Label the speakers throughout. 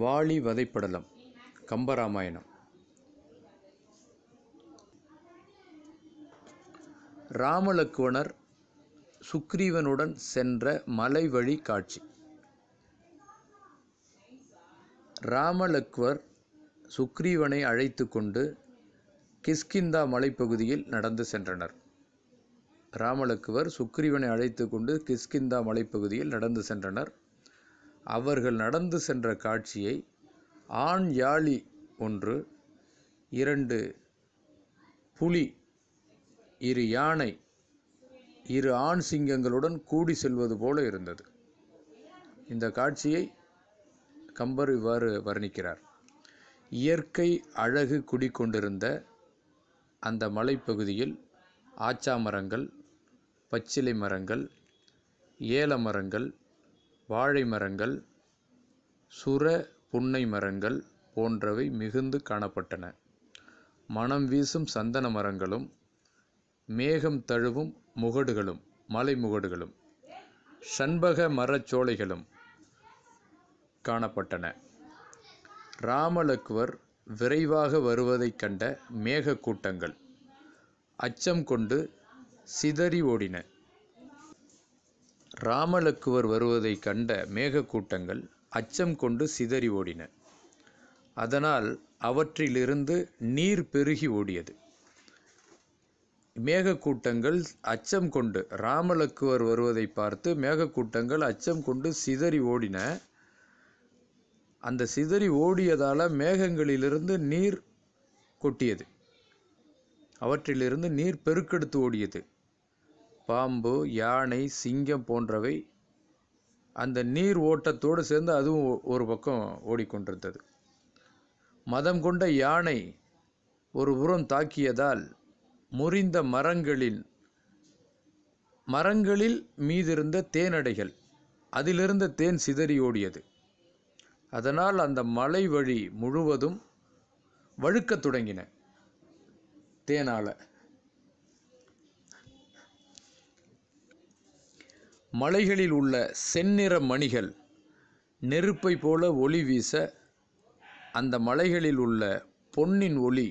Speaker 1: வாளி வதைப்படலம் கம்பராமாயணம் ராமலக்குவனர் சுக்ரீவனுடன் சென்ற மலை வழி காட்சி ராமலக்குவர் சுக்ரீவனை அழைத்து கொண்டு கிஸ்கிந்தா மலைப்பகுதியில் நடந்து சென்றனர் ராமலக்குவர் சுக்ரீவனை அழைத்து கொண்டு கிஸ்கிந்தா மலைப்பகுதியில் நடந்து சென்றனர் அவர்கள் நடந்து சென்ற காட்சியை ஆண் யாழி ஒன்று இரண்டு புலி இரு யானை இரு ஆண் சிங்கங்களுடன் கூடி செல்வது போல இருந்தது இந்த காட்சியை கம்பர் இவ்வாறு வர்ணிக்கிறார் இயற்கை அழகு குடிக்கொண்டிருந்த அந்த மலைப்பகுதியில் ஆச்சா மரங்கள் பச்சிலை மரங்கள் ஏல மரங்கள் வாழை மரங்கள் சுர புன்னை மரங்கள் போன்றவை மிகுந்து காணப்பட்டன மணம் வீசும் சந்தன மரங்களும் மேகம் தழுவும் முகடுகளும் மலை முகடுகளும் சண்பக மரச்சோலைகளும் காணப்பட்டன ராமலக்குவர் விரைவாக வருவதைக் கண்ட மேகக்கூட்டங்கள் அச்சம் கொண்டு சிதறி ஓடின ராமலக்குவர் வருவதை கண்ட மேகக்கூட்டங்கள் அச்சம் கொண்டு சிதறி ஓடின அதனால் அவற்றிலிருந்து நீர் பெருகி ஓடியது மேகக்கூட்டங்கள் அச்சம் கொண்டு ராமலக்குவர் வருவதை பார்த்து மேகக்கூட்டங்கள் அச்சம் கொண்டு சிதறி ஓடின அந்த சிதறி ஓடியதால் மேகங்களிலிருந்து நீர் கொட்டியது அவற்றிலிருந்து நீர் பெருக்கெடுத்து ஓடியது பாம்பு யானை சிங்கம் போன்றவை அந்த நீர் ஓட்டத்தோடு சேர்ந்து அதுவும் ஒரு பக்கம் ஓடிக்கொண்டிருந்தது மதம் கொண்ட யானை ஒரு புறம் தாக்கியதால் முறிந்த மரங்களின் மரங்களில் மீதிருந்த தேனடைகள் அதிலிருந்த தேன் சிதறி ஓடியது அதனால் அந்த மலை வழி முழுவதும் வழுக்கத் தொடங்கின தேனால மலைகளில் உள்ள செந்நிற மணிகள் நெருப்பை போல ஒளி வீச அந்த மலைகளில் உள்ள பொன்னின் ஒளி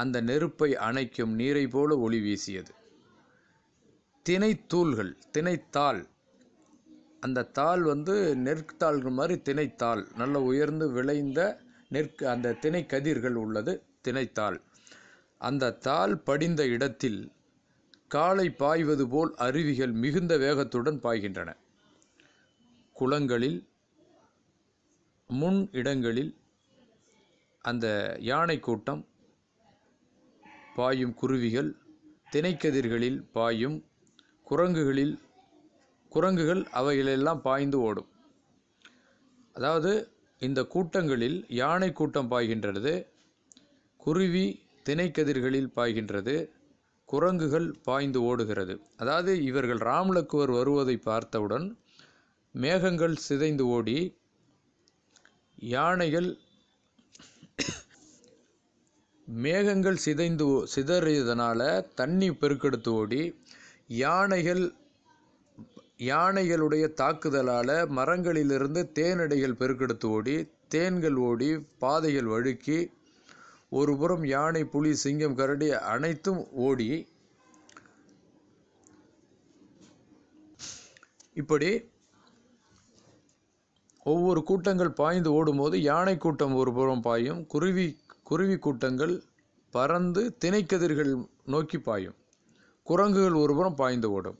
Speaker 1: அந்த நெருப்பை அணைக்கும் நீரை போல ஒளி வீசியது தினைத்தூள்கள் தினைத்தாள் அந்த தாள் வந்து நெற்தாள்கள் மாதிரி தினைத்தாள் நல்ல உயர்ந்து விளைந்த நெற்க அந்த திணைக்கதிர்கள் உள்ளது தினைத்தாள் அந்த தாள் படிந்த இடத்தில் காலை பாய்வது போல் அருவிகள் மிகுந்த வேகத்துடன் பாய்கின்றன குளங்களில் முன் இடங்களில் அந்த யானை கூட்டம் பாயும் குருவிகள் தினைக்கதிர்களில் பாயும் குரங்குகளில் குரங்குகள் அவைகளெல்லாம் பாய்ந்து ஓடும் அதாவது இந்த கூட்டங்களில் யானை கூட்டம் பாய்கின்றது குருவி தினைக்கதிர்களில் பாய்கின்றது குரங்குகள் பாய்ந்து ஓடுகிறது அதாவது இவர்கள் ராமலக்குவர் வருவதை பார்த்தவுடன் மேகங்கள் சிதைந்து ஓடி யானைகள் மேகங்கள் சிதைந்து சிதறியதனால் தண்ணி பெருக்கெடுத்து ஓடி யானைகள் யானைகளுடைய தாக்குதலால் மரங்களிலிருந்து தேனடைகள் பெருக்கெடுத்து ஓடி தேன்கள் ஓடி பாதைகள் வழுக்கி ஒருபுறம் யானை புலி சிங்கம் கரடி அனைத்தும் ஓடி இப்படி ஒவ்வொரு கூட்டங்கள் பாய்ந்து ஓடும்போது யானை கூட்டம் ஒரு புறம் பாயும் குருவி குருவி கூட்டங்கள் பறந்து திணைக்கதிர்கள் நோக்கி பாயும் குரங்குகள் ஒருபுறம் பாய்ந்து ஓடும்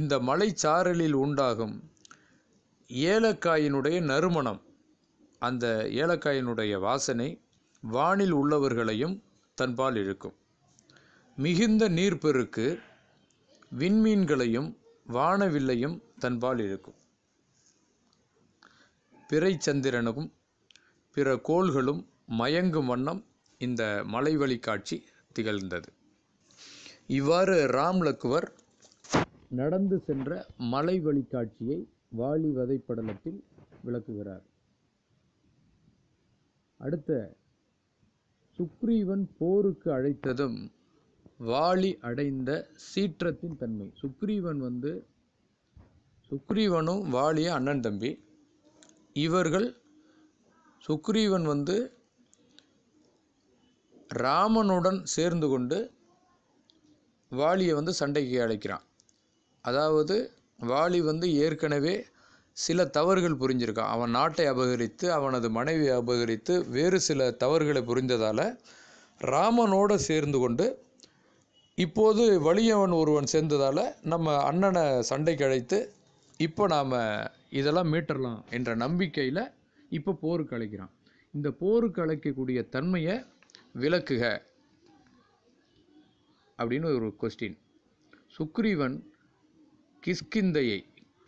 Speaker 1: இந்த மலைச்சாரலில் உண்டாகும் ஏலக்காயினுடைய நறுமணம் அந்த ஏலக்காயினுடைய வாசனை வானில் உள்ளவர்களையும் தன்பால் இழுக்கும் மிகுந்த நீர்பெருக்கு விண்மீன்களையும் வானவில்லையும் தன்பால் இழுக்கும் பிறைச்சந்திரனும் பிற கோள்களும் மயங்கும் வண்ணம் இந்த மலைவழி காட்சி திகழ்ந்தது இவ்வாறு ராம் லக்குவர் நடந்து சென்ற மலை காட்சியை வாலி வதைப்படலத்தில் விளக்குகிறார் அடுத்த சுக்ரீவன் போருக்கு அழைத்ததும் வாலி அடைந்த சீற்றத்தின் தன்மை சுக்ரீவன் வந்து சுக்ரீவனும் வாளியும் அண்ணன் தம்பி இவர்கள் சுக்ரீவன் வந்து ராமனுடன் சேர்ந்து கொண்டு வாலியை வந்து சண்டைக்கு அழைக்கிறான் அதாவது வாலி வந்து ஏற்கனவே சில தவறுகள் புரிஞ்சிருக்கான் அவன் நாட்டை அபகரித்து அவனது மனைவியை அபகரித்து வேறு சில தவறுகளை புரிஞ்சதால் ராமனோடு சேர்ந்து கொண்டு இப்போது வலியவன் ஒருவன் சேர்ந்ததால் நம்ம அண்ணனை சண்டைக்கு அழைத்து இப்போ நாம் இதெல்லாம் மீட்டரலாம் என்ற நம்பிக்கையில் இப்போ போருக்கு அழைக்கிறான் இந்த போருக்கு அழைக்கக்கூடிய தன்மையை விளக்குக அப்படின்னு ஒரு கொஸ்டின் சுக்ரீவன் கிஸ்கிந்தையை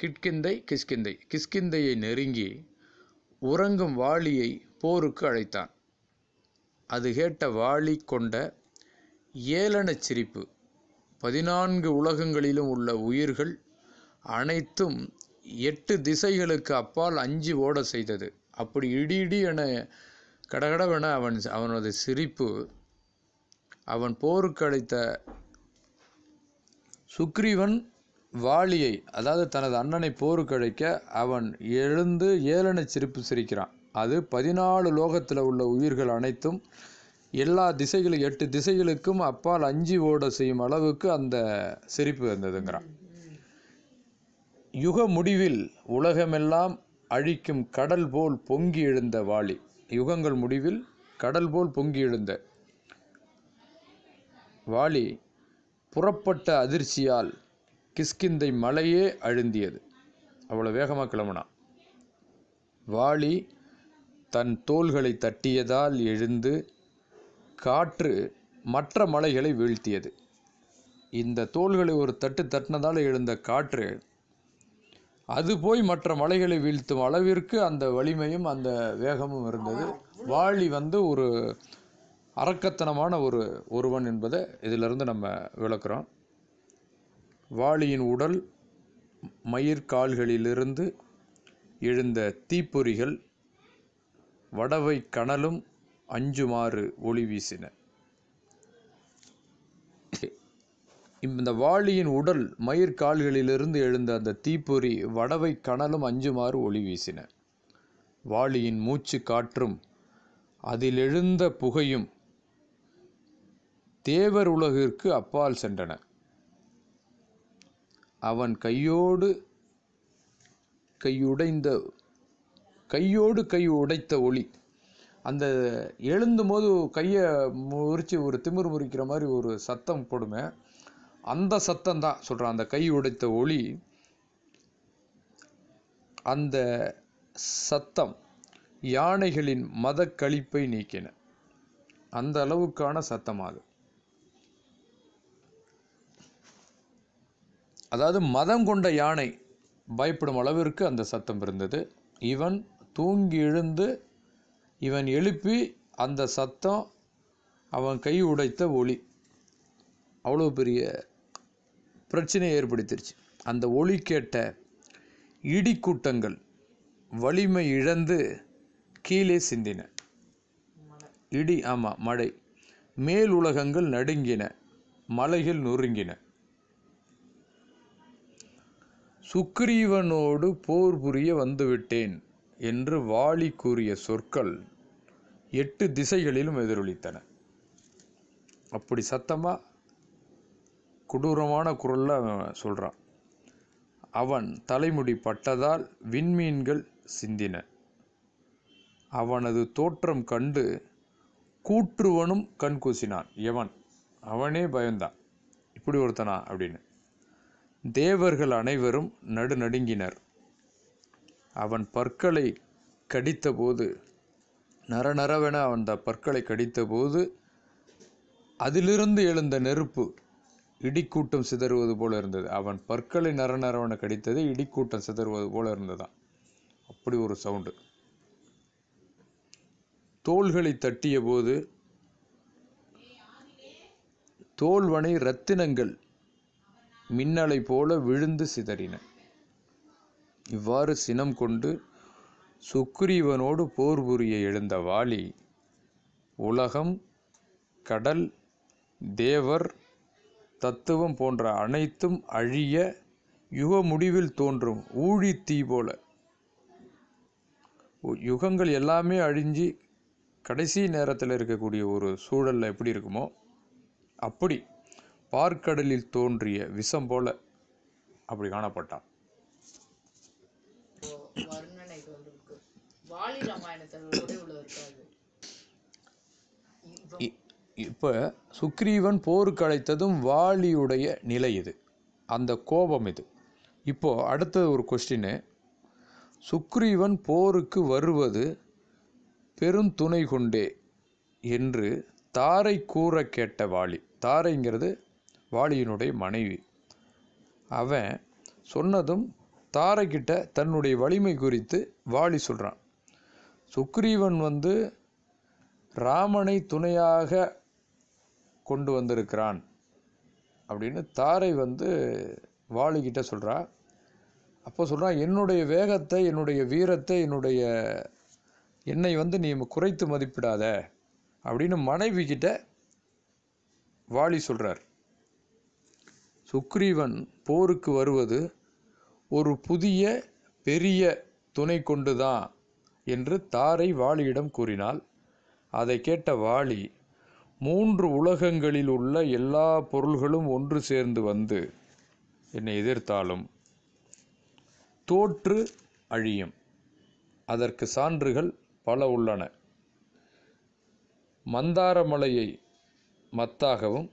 Speaker 1: கிட்கிந்தை கிஷ்கிந்தை கிஷ்கிந்தையை நெருங்கி உறங்கும் வாளியை போருக்கு அழைத்தான் அது கேட்ட வாளி கொண்ட ஏளனச் சிரிப்பு பதினான்கு உலகங்களிலும் உள்ள உயிர்கள் அனைத்தும் எட்டு திசைகளுக்கு அப்பால் அஞ்சு ஓட செய்தது அப்படி இடி இடி என கடகடவென அவன் அவனது சிரிப்பு அவன் போருக்கு அழைத்த சுக்ரீவன் வாளியை அதாவது தனது அண்ணனை போருக்கு அழைக்க அவன் எழுந்து ஏளன சிரிப்பு சிரிக்கிறான் அது பதினாலு லோகத்தில் உள்ள உயிர்கள் அனைத்தும் எல்லா திசைகளும் எட்டு திசைகளுக்கும் அப்பால் அஞ்சி ஓட செய்யும் அளவுக்கு அந்த சிரிப்பு வந்ததுங்கிறான் யுக முடிவில் உலகமெல்லாம் அழிக்கும் கடல் போல் பொங்கி எழுந்த வாளி யுகங்கள் முடிவில் கடல் போல் பொங்கி எழுந்த வாளி புறப்பட்ட அதிர்ச்சியால் கிஷ்கிந்தை மலையே அழுந்தியது அவ்வளோ வேகமாக கிளம்புனான் வாளி தன் தோள்களை தட்டியதால் எழுந்து காற்று மற்ற மலைகளை வீழ்த்தியது இந்த தோள்களை ஒரு தட்டு தட்டினதால் எழுந்த காற்று அது போய் மற்ற மலைகளை வீழ்த்தும் அளவிற்கு அந்த வலிமையும் அந்த வேகமும் இருந்தது வாளி வந்து ஒரு அரக்கத்தனமான ஒரு ஒருவன் என்பதை இதிலிருந்து நம்ம விளக்குறோம் வாளியின் உடல் மயிர்க்கால்களிலிருந்து எழுந்த தீப்பொறிகள் வடவைக் கனலும் அஞ்சுமாறு ஒளி வீசின இந்த வாளியின் உடல் மயிர்கால்களிலிருந்து எழுந்த அந்த தீப்பொறி வடவை கனலும் அஞ்சுமாறு ஒளி வீசின வாளியின் மூச்சு காற்றும் அதிலெழுந்த புகையும் தேவர் உலகிற்கு அப்பால் சென்றன அவன் கையோடு கையுடைந்த கையோடு கை உடைத்த ஒளி அந்த எழுந்தும்போது கையை முறித்து ஒரு திமிர் முறிக்கிற மாதிரி ஒரு சத்தம் போடுமே அந்த சத்தம் தான் சொல்கிறான் அந்த கை உடைத்த ஒளி அந்த சத்தம் யானைகளின் மத கழிப்பை நீக்கின அந்த அளவுக்கான சத்தம் அது அதாவது மதம் கொண்ட யானை பயப்படும் அளவிற்கு அந்த சத்தம் இருந்தது இவன் தூங்கி எழுந்து இவன் எழுப்பி அந்த சத்தம் அவன் கை உடைத்த ஒளி அவ்வளோ பெரிய பிரச்சனையை ஏற்படுத்திருச்சு அந்த ஒளி கேட்ட இடி கூட்டங்கள் வலிமை இழந்து கீழே சிந்தின இடி ஆமாம் மழை மேல் உலகங்கள் நடுங்கின மலைகள் நொறுங்கின சுக்ரீவனோடு போர் புரிய வந்துவிட்டேன் என்று வாலி கூறிய சொற்கள் எட்டு திசைகளிலும் எதிரொலித்தன அப்படி சத்தமாக கொடூரமான குரலில் அவன் சொல்கிறான் அவன் தலைமுடி பட்டதால் விண்மீன்கள் சிந்தின அவனது தோற்றம் கண்டு கூற்றுவனும் கண்கூசினான் எவன் அவனே பயந்தான் இப்படி ஒருத்தனா அப்படின்னு தேவர்கள் அனைவரும் நடுநடுங்கினர் அவன் பற்களை கடித்தபோது நரநரவென அவன் பற்களை கடித்தபோது அதிலிருந்து எழுந்த நெருப்பு இடிக்கூட்டம் சிதறுவது போல இருந்தது அவன் பற்களை நரநரவன கடித்தது இடிக்கூட்டம் சிதறுவது போல இருந்ததான் அப்படி ஒரு சவுண்டு தோள்களை தட்டிய போது தோல்வனை ரத்தினங்கள் மின்னலை போல விழுந்து சிதறின இவ்வாறு சினம் கொண்டு சுக்ரீவனோடு போர் புரிய எழுந்த வாலி உலகம் கடல் தேவர் தத்துவம் போன்ற அனைத்தும் அழிய யுக முடிவில் தோன்றும் ஊழி தீ போல யுகங்கள் எல்லாமே அழிஞ்சு கடைசி நேரத்தில் இருக்கக்கூடிய ஒரு சூழலில் எப்படி இருக்குமோ அப்படி பார்க்கடலில் தோன்றிய விஷம் போல அப்படி காணப்பட்டான் இப்போ சுக்ரீவன் போருக்கு அழைத்ததும் வாலியுடைய நிலை இது அந்த கோபம் இது இப்போ அடுத்தது ஒரு கொஸ்டின் சுக்ரீவன் போருக்கு வருவது பெருந்துணை கொண்டே என்று தாரை கூற கேட்ட வாலி தாரைங்கிறது வாலியினுடைய மனைவி அவன் சொன்னதும் தாரைக்கிட்ட தன்னுடைய வலிமை குறித்து வாலி சொல்கிறான் சுக்ரீவன் வந்து ராமனை துணையாக கொண்டு வந்திருக்கிறான் அப்படின்னு தாரை வந்து வாலிகிட்ட சொல்கிறா அப்போ சொல்கிறான் என்னுடைய வேகத்தை என்னுடைய வீரத்தை என்னுடைய என்னை வந்து நீ குறைத்து மதிப்பிடாத அப்படின்னு மனைவி கிட்ட வாலி சொல்கிறார் சுக்ரீவன் போருக்கு வருவது ஒரு புதிய பெரிய துணை கொண்டுதான் என்று தாரை வாலியிடம் கூறினாள் அதை கேட்ட வாலி மூன்று உலகங்களில் உள்ள எல்லா பொருள்களும் ஒன்று சேர்ந்து வந்து என்னை எதிர்த்தாலும் தோற்று அழியும் அதற்கு சான்றுகள் பல உள்ளன மந்தாரமலையை மத்தாகவும்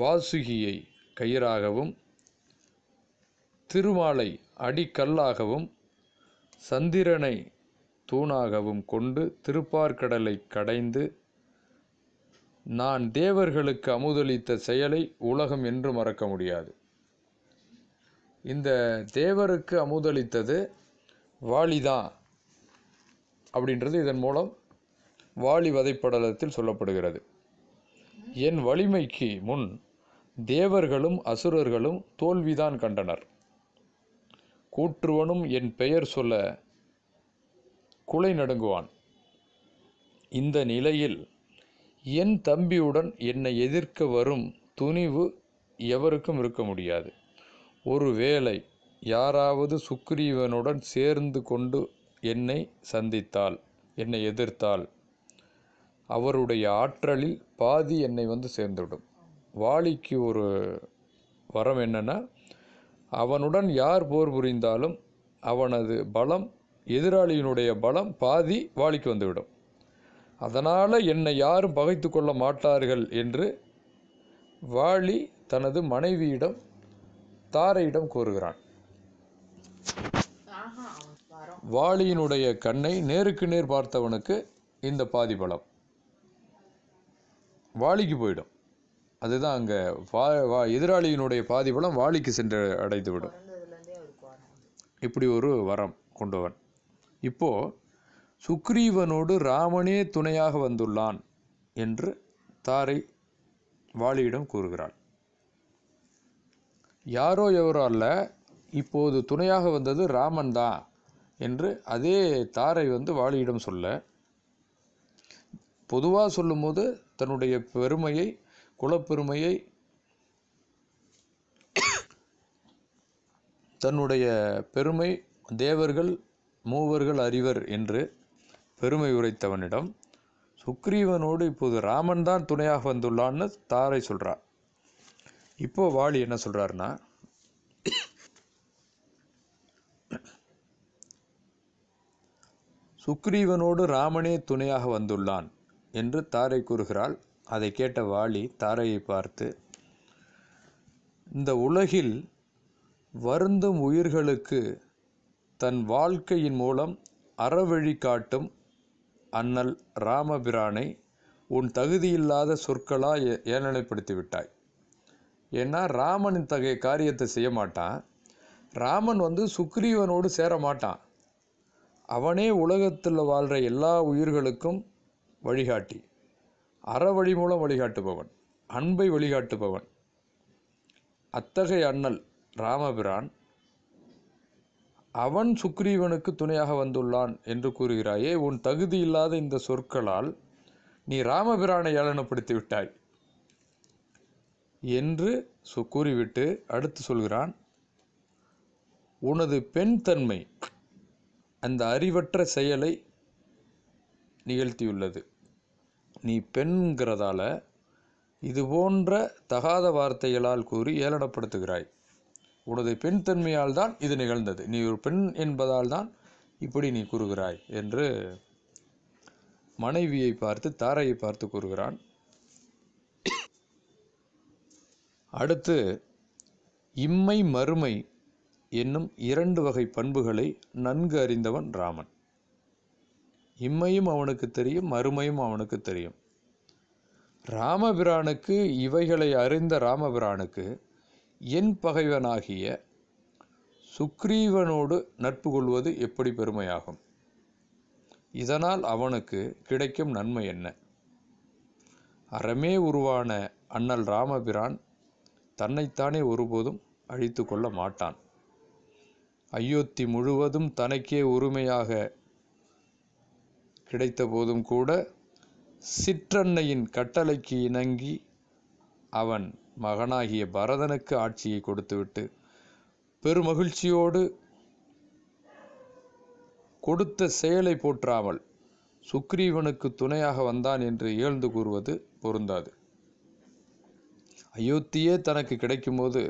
Speaker 1: வாசுகியை கயிறாகவும் திருமாலை அடிக்கல்லாகவும் சந்திரனை தூணாகவும் கொண்டு திருப்பார்கடலை கடைந்து நான் தேவர்களுக்கு அமுதளித்த செயலை உலகம் என்று மறக்க முடியாது இந்த தேவருக்கு அமுதளித்தது வாலிதான் அப்படின்றது இதன் மூலம் வாலி வதைப்படலத்தில் சொல்லப்படுகிறது என் வலிமைக்கு முன் தேவர்களும் அசுரர்களும் தோல்விதான் கண்டனர் கூற்றுவனும் என் பெயர் சொல்ல குலை நடுங்குவான் இந்த நிலையில் என் தம்பியுடன் என்னை எதிர்க்க வரும் துணிவு எவருக்கும் இருக்க முடியாது ஒருவேளை யாராவது சுக்ரீவனுடன் சேர்ந்து கொண்டு என்னை சந்தித்தால் என்னை எதிர்த்தால் அவருடைய ஆற்றலில் பாதி என்னை வந்து சேர்ந்துவிடும் வாலிக்கு ஒரு வரம் என்னென்னா அவனுடன் யார் போர் புரிந்தாலும் அவனது பலம் எதிராளியினுடைய பலம் பாதி வாளிக்கு வந்துவிடும் அதனால் என்னை யாரும் பகைத்து கொள்ள மாட்டார்கள் என்று வாளி தனது மனைவியிடம் தாரையிடம் கூறுகிறான் வாளியினுடைய கண்ணை நேருக்கு நேர் பார்த்தவனுக்கு இந்த பாதி பலம் வாளிக்கு போயிடும் அதுதான் அங்கே வா வா எதிராளியினுடைய பலம் வாளிக்கு சென்று விடும் இப்படி ஒரு வரம் கொண்டவன் இப்போ சுக்ரீவனோடு ராமனே துணையாக வந்துள்ளான் என்று தாரை வாலியிடம் கூறுகிறாள் யாரோ எவரோ அல்ல இப்போது துணையாக வந்தது ராமன் தான் என்று அதே தாரை வந்து வாலியிடம் சொல்ல பொதுவாக சொல்லும்போது தன்னுடைய பெருமையை குலப்பெருமையை தன்னுடைய பெருமை தேவர்கள் மூவர்கள் அறிவர் என்று பெருமை உரைத்தவனிடம் சுக்ரீவனோடு இப்போது ராமன் தான் துணையாக வந்துள்ளான்னு தாரை சொல்கிறார் இப்போ வாலி என்ன சொல்கிறாருன்னா சுக்ரீவனோடு ராமனே துணையாக வந்துள்ளான் என்று தாரை கூறுகிறாள் அதை கேட்ட வாலி தாரையை பார்த்து இந்த உலகில் வருந்தும் உயிர்களுக்கு தன் வாழ்க்கையின் மூலம் அறவழி காட்டும் அண்ணல் ராமபிரானை உன் தகுதியில்லாத சொற்களாக ஏநிலைப்படுத்தி விட்டாய் ஏன்னா ராமன் இத்தகைய காரியத்தை செய்ய மாட்டான் ராமன் வந்து சுக்ரீவனோடு சேர மாட்டான் அவனே உலகத்தில் வாழ்கிற எல்லா உயிர்களுக்கும் வழிகாட்டி அறவழி மூலம் வழிகாட்டுபவன் அன்பை வழிகாட்டுபவன் அத்தகைய அண்ணல் ராமபிரான் அவன் சுக்ரீவனுக்கு துணையாக வந்துள்ளான் என்று கூறுகிறாயே உன் தகுதி இல்லாத இந்த சொற்களால் நீ ராமபிரானை ஏளனப்படுத்தி விட்டாய் என்று கூறிவிட்டு அடுத்து சொல்கிறான் உனது பெண் தன்மை அந்த அறிவற்ற செயலை நிகழ்த்தியுள்ளது நீ பெண்கிறதால இது போன்ற தகாத வார்த்தைகளால் கூறி ஏளனப்படுத்துகிறாய் உனது தன்மையால் தான் இது நிகழ்ந்தது நீ ஒரு பெண் என்பதால் தான் இப்படி நீ கூறுகிறாய் என்று மனைவியை பார்த்து தாரையை பார்த்து கூறுகிறான் அடுத்து இம்மை மறுமை என்னும் இரண்டு வகை பண்புகளை நன்கு அறிந்தவன் ராமன் இம்மையும் அவனுக்கு தெரியும் மறுமையும் அவனுக்கு தெரியும் ராமபிரானுக்கு இவைகளை அறிந்த ராமபிரானுக்கு என் பகைவனாகிய சுக்ரீவனோடு நட்பு கொள்வது எப்படி பெருமையாகும் இதனால் அவனுக்கு கிடைக்கும் நன்மை என்ன அறமே உருவான அண்ணல் ராமபிரான் தன்னைத்தானே ஒருபோதும் அழித்து கொள்ள மாட்டான் அயோத்தி முழுவதும் தனக்கே உரிமையாக கிடைத்த போதும் கூட சிற்றன்னையின் கட்டளைக்கு இணங்கி அவன் மகனாகிய பரதனுக்கு ஆட்சியை கொடுத்துவிட்டு பெருமகிழ்ச்சியோடு கொடுத்த செயலை போற்றாமல் சுக்ரீவனுக்கு துணையாக வந்தான் என்று இயல்ந்து கூறுவது பொருந்தாது அயோத்தியே தனக்கு கிடைக்கும்போது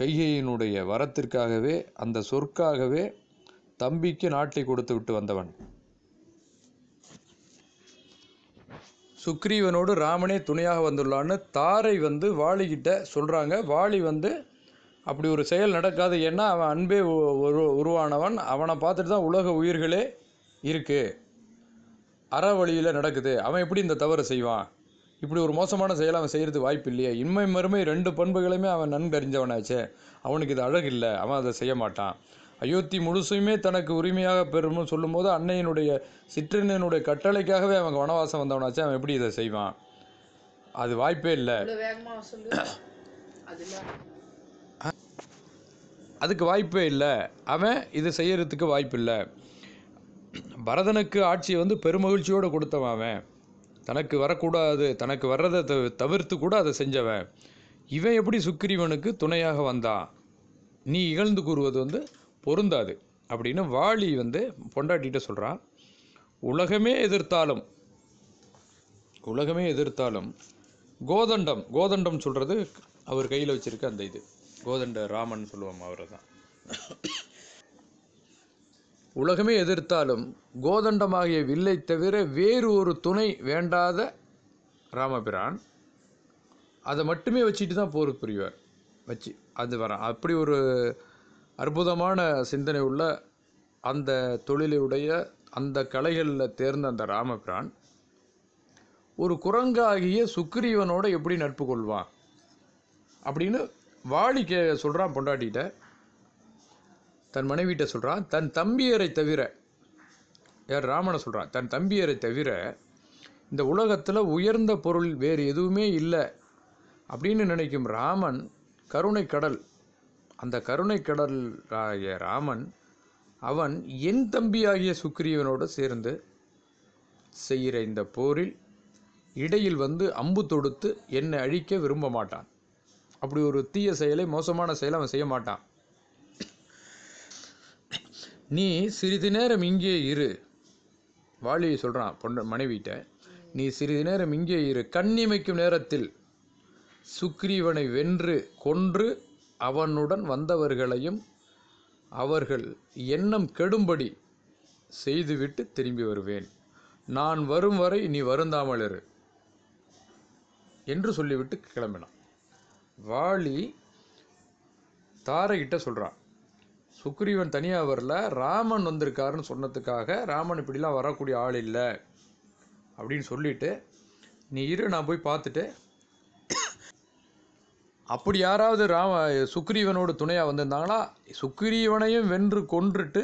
Speaker 1: கைகையினுடைய வரத்திற்காகவே அந்த சொற்காகவே தம்பிக்கு நாட்டை கொடுத்து விட்டு வந்தவன் சுக்ரீவனோடு ராமனே துணையாக வந்துள்ளான்னு தாரை வந்து வாலிகிட்ட சொல்கிறாங்க வாலி வந்து அப்படி ஒரு செயல் நடக்காது ஏன்னா அவன் அன்பே உரு உருவானவன் அவனை பார்த்துட்டு தான் உலக உயிர்களே இருக்குது அற வழியில் நடக்குது அவன் எப்படி இந்த தவறு செய்வான் இப்படி ஒரு மோசமான செயல் அவன் செய்கிறது வாய்ப்பு இல்லையே இன்மை மறுமை ரெண்டு பண்புகளுமே அவன் நன்கறிஞ்சவனாச்சே அவனுக்கு இது அழகு இல்லை அவன் அதை செய்ய மாட்டான் அயோத்தி முழுசுமே தனக்கு உரிமையாக பெறும்னு சொல்லும்போது அன்னையினுடைய சிற்றினுடைய கட்டளைக்காகவே அவங்க வனவாசம் வந்தவனாச்சு அவன் எப்படி இதை செய்வான் அது வாய்ப்பே இல்லை அதுக்கு வாய்ப்பே இல்லை அவன் இது செய்யறதுக்கு வாய்ப்பு இல்லை பரதனுக்கு ஆட்சியை வந்து பெருமகிழ்ச்சியோடு கொடுத்தவன் அவன் தனக்கு வரக்கூடாது தனக்கு வர்றதை தவிர்த்து கூட அதை செஞ்சவன் இவன் எப்படி சுக்கிரீவனுக்கு துணையாக வந்தான் நீ இகழ்ந்து கூறுவது வந்து பொருந்தாது அப்படின்னு வாலி வந்து பொண்டாட்டிகிட்ட சொல்கிறான் உலகமே எதிர்த்தாலும் உலகமே எதிர்த்தாலும் கோதண்டம் கோதண்டம் சொல்கிறது அவர் கையில் வச்சுருக்க அந்த இது கோதண்ட ராமன் சொல்லுவோம் அவரை தான் உலகமே எதிர்த்தாலும் கோதண்டமாகிய வில்லை தவிர வேறு ஒரு துணை வேண்டாத ராமபிரான் அதை மட்டுமே வச்சுட்டு தான் போர் புரிவார் வச்சு அது வரான் அப்படி ஒரு அற்புதமான சிந்தனை உள்ள அந்த தொழிலுடைய அந்த கலைகளில் தேர்ந்த அந்த ராமபிரான் ஒரு குரங்காகிய சுக்ரீவனோட எப்படி நட்பு கொள்வான் அப்படின்னு வாலி கே சொல்கிறான் பொண்டாட்டிகிட்ட தன் மனைவிட்ட சொல்கிறான் தன் தம்பியரை தவிர யார் ராமனை சொல்கிறான் தன் தம்பியரை தவிர இந்த உலகத்தில் உயர்ந்த பொருள் வேறு எதுவுமே இல்லை அப்படின்னு நினைக்கும் ராமன் கருணை கடல் அந்த கருணை கடலாகிய ராமன் அவன் என் தம்பியாகிய சுக்ரீவனோடு சேர்ந்து செய்கிற இந்த போரில் இடையில் வந்து அம்பு தொடுத்து என்னை அழிக்க விரும்ப மாட்டான் அப்படி ஒரு தீய செயலை மோசமான செயலை அவன் செய்ய மாட்டான் நீ சிறிது நேரம் இங்கே இரு வாலியை சொல்கிறான் பொண்ணு மனைவிட்ட நீ சிறிது நேரம் இங்கே இரு கண்ணிமைக்கும் நேரத்தில் சுக்ரீவனை வென்று கொன்று அவனுடன் வந்தவர்களையும் அவர்கள் எண்ணம் கெடும்படி செய்துவிட்டு திரும்பி வருவேன் நான் வரும் வரை நீ வருந்தாமல் இரு என்று சொல்லிவிட்டு கிளம்பினான் வாலி தாரைகிட்ட சொல்கிறான் சுக்ரீவன் தனியாக வரல ராமன் வந்திருக்காருன்னு சொன்னதுக்காக ராமன் இப்படிலாம் வரக்கூடிய ஆள் இல்லை அப்படின்னு சொல்லிவிட்டு நீ இரு நான் போய் பார்த்துட்டு அப்படி யாராவது ராம சுக்ரீவனோட துணையாக வந்திருந்தாங்களா சுக்ரீவனையும் வென்று கொன்றுட்டு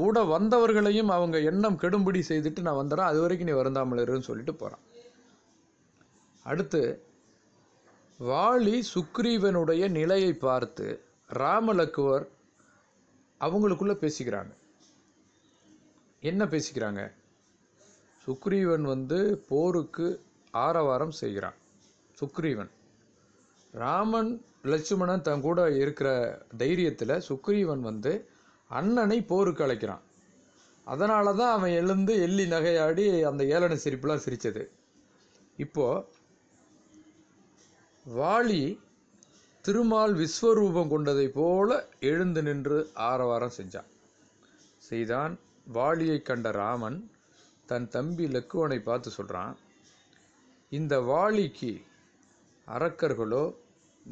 Speaker 1: கூட வந்தவர்களையும் அவங்க எண்ணம் கெடும்படி செய்துட்டு நான் வந்துடுறேன் அது வரைக்கும் நீ வருந்தாமலருன்னு சொல்லிட்டு போகிறான் அடுத்து வாலி சுக்ரீவனுடைய நிலையை பார்த்து ராமலக்குவர் அவங்களுக்குள்ளே பேசிக்கிறாங்க என்ன பேசிக்கிறாங்க சுக்ரீவன் வந்து போருக்கு ஆரவாரம் செய்கிறான் சுக்ரீவன் ராமன் லட்சுமணன் தன் கூட இருக்கிற தைரியத்தில் சுக்ரீவன் வந்து அண்ணனை போருக்கு அழைக்கிறான் அதனால தான் அவன் எழுந்து எள்ளி நகையாடி அந்த ஏளன சிரிப்புலாம் சிரித்தது இப்போது வாலி திருமால் விஸ்வரூபம் கொண்டதை போல எழுந்து நின்று ஆரவாரம் செஞ்சான் செய்தான் வாலியை கண்ட ராமன் தன் தம்பி லக்குவனை பார்த்து சொல்கிறான் இந்த வாலிக்கு அரக்கர்களோ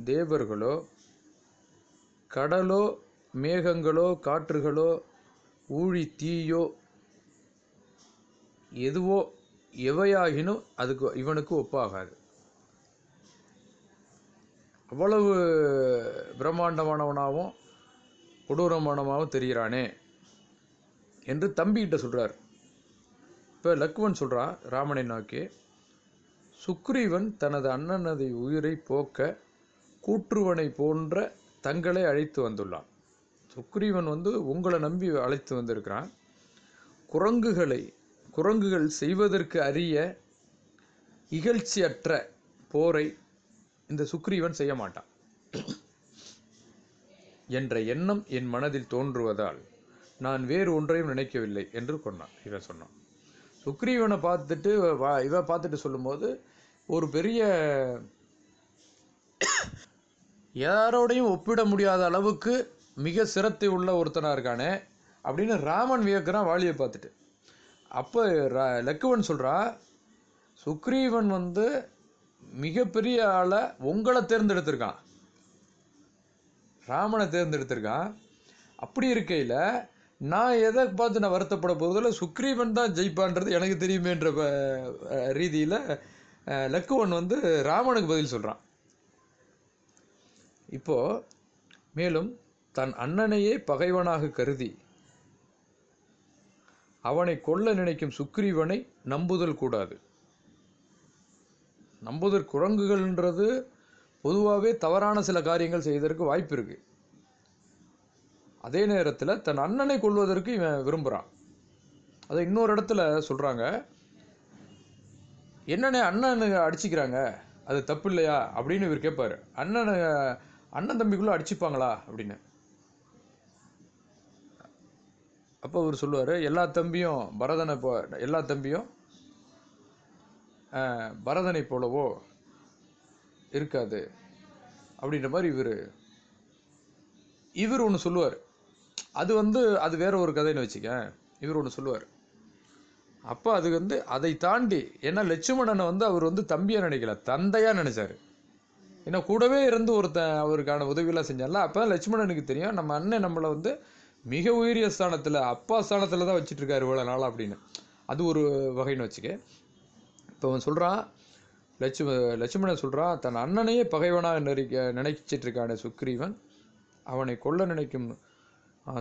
Speaker 1: தேவர்களோ கடலோ மேகங்களோ காற்றுகளோ ஊழி தீயோ எதுவோ எவையாகினும் அதுக்கு இவனுக்கு ஒப்பாகாது அவ்வளவு பிரம்மாண்டமானவனாகவும் கொடூரமானவனாகவும் தெரிகிறானே என்று தம்பிகிட்ட சொல்கிறார் இப்போ லக்வன் சொல்கிறான் ராமனை நோக்கி சுக்ரீவன் தனது அண்ணனது உயிரை போக்க கூற்றுவனை போன்ற தங்களை அழைத்து வந்துள்ளான் சுக்ரீவன் வந்து உங்களை நம்பி அழைத்து வந்திருக்கிறான் குரங்குகளை குரங்குகள் செய்வதற்கு அரிய இகழ்ச்சியற்ற போரை இந்த சுக்ரீவன் செய்ய மாட்டான் என்ற எண்ணம் என் மனதில் தோன்றுவதால் நான் வேறு ஒன்றையும் நினைக்கவில்லை என்று கொண்டான் இவன் சொன்னான் சுக்ரீவனை பார்த்துட்டு வா இவ பார்த்துட்டு சொல்லும்போது ஒரு பெரிய யாரோடையும் ஒப்பிட முடியாத அளவுக்கு மிக சிரத்தை உள்ள ஒருத்தனாக இருக்கானே அப்படின்னு ராமன் வியக்கிறான் வாலியை பார்த்துட்டு அப்போ லக்குவன் சொல்கிறான் சுக்ரீவன் வந்து மிகப்பெரிய ஆளை உங்களை தேர்ந்தெடுத்திருக்கான் ராமனை தேர்ந்தெடுத்திருக்கான் அப்படி இருக்கையில் நான் எதை பார்த்து நான் வருத்தப்பட போகிறதில்ல சுக்ரீவன் தான் ஜெயிப்பான்றது எனக்கு தெரியுமேன்ற ரீதியில் லக்குவன் வந்து ராமனுக்கு பதில் சொல்கிறான் இப்போ மேலும் தன் அண்ணனையே பகைவனாக கருதி அவனை கொல்ல நினைக்கும் சுக்ரீவனை நம்புதல் கூடாது நம்புதல் குரங்குகள்ன்றது பொதுவாகவே தவறான சில காரியங்கள் செய்வதற்கு வாய்ப்பு இருக்கு அதே நேரத்தில் தன் அண்ணனை கொள்வதற்கு இவன் விரும்புகிறான் அதை இன்னொரு இடத்துல சொல்கிறாங்க என்னென்ன அண்ணனுங்க அடிச்சுக்கிறாங்க அது தப்பு இல்லையா அப்படின்னு இவர் கேட்பார் அண்ணனை அண்ணன் தம்பிக்குள்ளே அடிச்சுப்பாங்களா அப்படின்னு அப்போ அவர் சொல்லுவார் எல்லா தம்பியும் பரதனை போ எல்லா தம்பியும் பரதனை போலவோ இருக்காது அப்படின்ற மாதிரி இவர் இவர் ஒன்று சொல்லுவார் அது வந்து அது வேற ஒரு கதைன்னு வச்சுக்கேன் இவர் ஒன்று சொல்லுவார் அப்போ அது வந்து அதை தாண்டி ஏன்னா லட்சுமணனை வந்து அவர் வந்து தம்பியாக நினைக்கல தந்தையாக நினச்சாரு ஏன்னா கூடவே இருந்து ஒருத்தன் அவருக்கான உதவியெல்லாம் செஞ்சான்ல அப்போ லட்சுமணனுக்கு தெரியும் நம்ம அண்ணன் நம்மளை வந்து மிக உயரிய ஸ்தானத்தில் அப்பா ஸ்தானத்தில் தான் வச்சுட்ருக்காரு இவ்வளோ நாள் அப்படின்னு அது ஒரு வகைன்னு வச்சுக்க இப்போ அவன் சொல்கிறான் லட்சும லட்சுமணன் சொல்கிறான் தன் அண்ணனையே பகைவனாக நெறிக்க இருக்கான சுக்ரீவன் அவனை கொல்ல நினைக்கும்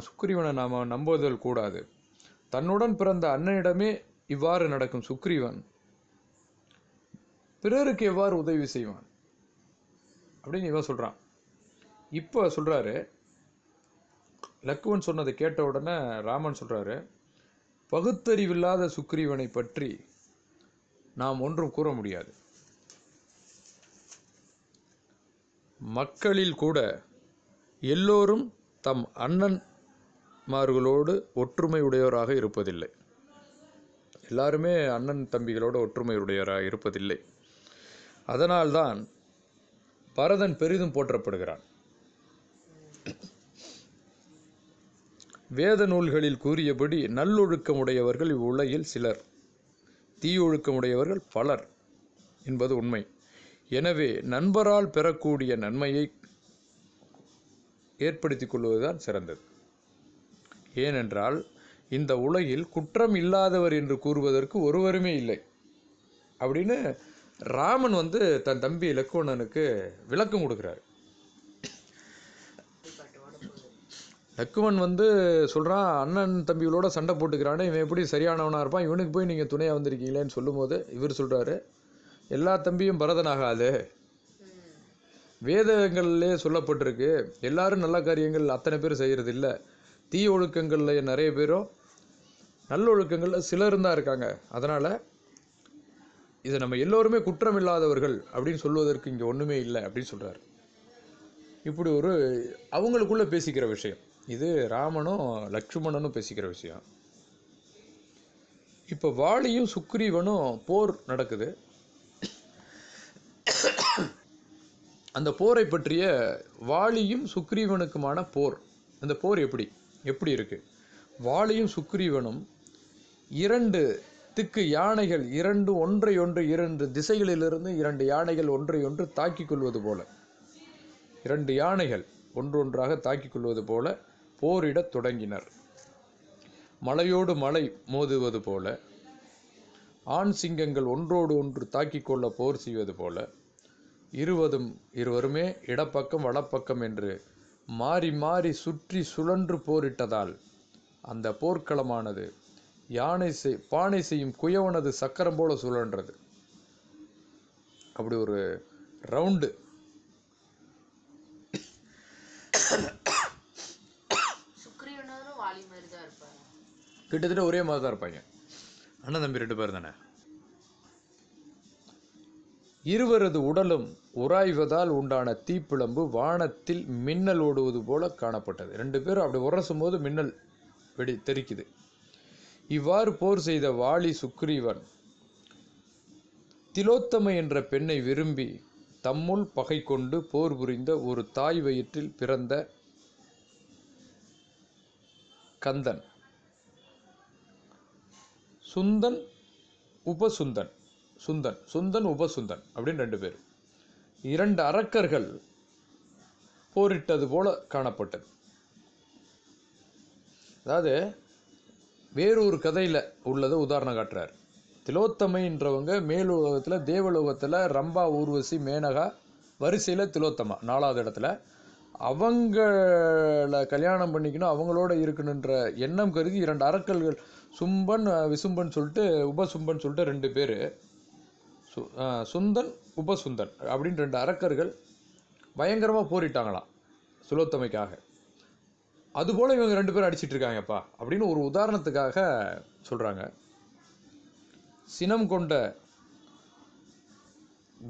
Speaker 1: சுக்ரீவனை நாம் நம்புதல் கூடாது தன்னுடன் பிறந்த அண்ணனிடமே இவ்வாறு நடக்கும் சுக்ரீவன் பிறருக்கு எவ்வாறு உதவி செய்வான் அப்படின்னு இவன் சொல்கிறான் இப்போ சொல்கிறாரு லக்குவன் சொன்னதை கேட்ட உடனே ராமன் சொல்கிறாரு பகுத்தறிவில்லாத சுக்ரீவனை பற்றி நாம் ஒன்றும் கூற முடியாது மக்களில் கூட எல்லோரும் தம் அண்ணன்மார்களோடு ஒற்றுமை உடையவராக இருப்பதில்லை எல்லாருமே அண்ணன் தம்பிகளோடு ஒற்றுமை உடையவராக இருப்பதில்லை அதனால்தான் பரதன் பெரிதும் போற்றப்படுகிறான் வேத நூல்களில் கூறியபடி நல்லொழுக்கம் உடையவர்கள் இவ்வுலகில் சிலர் தீயொழுக்கம் உடையவர்கள் பலர் என்பது உண்மை எனவே நண்பரால் பெறக்கூடிய நன்மையை ஏற்படுத்திக் கொள்வதுதான் சிறந்தது ஏனென்றால் இந்த உலகில் குற்றம் இல்லாதவர் என்று கூறுவதற்கு ஒருவருமே இல்லை அப்படின்னு ராமன் வந்து தன் தம்பி லக்குவணனுக்கு விளக்கம் கொடுக்குறாரு லக்குவன் வந்து சொல்கிறான் அண்ணன் தம்பிகளோட சண்டை போட்டுக்கிறானே இவன் எப்படி சரியானவனாக இருப்பான் இவனுக்கு போய் நீங்கள் துணையாக வந்திருக்கீங்களேன்னு சொல்லும்போது இவர் சொல்கிறாரு எல்லா தம்பியும் பரதனாகாது வேதங்கள்லேயே சொல்லப்பட்டிருக்கு எல்லாரும் நல்ல காரியங்கள் அத்தனை பேர் செய்கிறது இல்லை தீ ஒழுக்கங்களில் நிறைய பேரும் ஒழுக்கங்களில் சிலர் தான் இருக்காங்க அதனால் இதை நம்ம எல்லோருமே குற்றம் இல்லாதவர்கள் அப்படின்னு சொல்வதற்கு இங்கே ஒன்றுமே இல்லை அப்படின்னு சொல்கிறார் இப்படி ஒரு அவங்களுக்குள்ளே பேசிக்கிற விஷயம் இது ராமனும் லக்ஷ்மணனும் பேசிக்கிற விஷயம் இப்போ வாலியும் சுக்ரீவனும் போர் நடக்குது அந்த போரை பற்றிய வாலியும் சுக்ரீவனுக்குமான போர் அந்த போர் எப்படி எப்படி இருக்குது வாலியும் சுக்ரீவனும் இரண்டு திக்கு யானைகள் இரண்டு ஒன்றையொன்று இரண்டு திசைகளிலிருந்து இரண்டு யானைகள் ஒன்றையொன்று தாக்கிக் கொள்வது போல இரண்டு யானைகள் ஒன்றொன்றாக தாக்கிக் கொள்வது போல போரிடத் தொடங்கினர் மலையோடு மலை மோதுவது போல ஆண் சிங்கங்கள் ஒன்றோடு ஒன்று தாக்கிக் கொள்ள போர் செய்வது போல இருவதும் இருவருமே இடப்பக்கம் வடப்பக்கம் என்று மாறி மாறி சுற்றி சுழன்று போரிட்டதால் அந்த போர்க்களமானது யானை செய் பானை செய்யும் குயவனது சக்கரம் போல சுழன்றது அப்படி ஒரு ரவுண்டு கிட்டத்தட்ட ஒரே மாதிரி தான் இருப்பாங்க அண்ணன் தம்பி ரெண்டு பேர் தானே இருவரது உடலும் உராய்வதால் உண்டான தீப்பிழம்பு வானத்தில் மின்னல் ஓடுவது போல காணப்பட்டது ரெண்டு பேரும் அப்படி உரசும் போது மின்னல் வெடி தெரிக்குது இவ்வாறு போர் செய்த வாலி சுக்ரீவன் திலோத்தமை என்ற பெண்ணை விரும்பி தம்முள் பகை கொண்டு போர் புரிந்த ஒரு தாய் வயிற்றில் பிறந்த கந்தன் சுந்தன் உபசுந்தன் சுந்தன் சுந்தன் உபசுந்தன் அப்படின்னு ரெண்டு பேர் இரண்டு அரக்கர்கள் போரிட்டது போல காணப்பட்டது அதாவது வேறொரு கதையில் உள்ளதை உதாரணம் காட்டுறார் திலோத்தமைன்றவங்க மேலுலகத்தில் தேவலோகத்தில் ரம்பா ஊர்வசி மேனகா வரிசையில் திலோத்தமா நாலாவது இடத்துல அவங்கள கல்யாணம் பண்ணிக்கணும் அவங்களோட இருக்கணுன்ற எண்ணம் கருதி இரண்டு அறக்கல்கள் சும்பன் விசும்பன் சொல்லிட்டு உபசும்பன் சொல்லிட்டு ரெண்டு பேர் சு சுந்தன் உபசுந்தன் அப்படின்னு ரெண்டு அரக்கர்கள் பயங்கரமாக போரிட்டாங்களாம் சுலோத்தமைக்காக அதுபோல் இவங்க ரெண்டு பேரும் அடிச்சிட்டு இருக்காங்கப்பா அப்படின்னு ஒரு உதாரணத்துக்காக சொல்கிறாங்க சினம் கொண்ட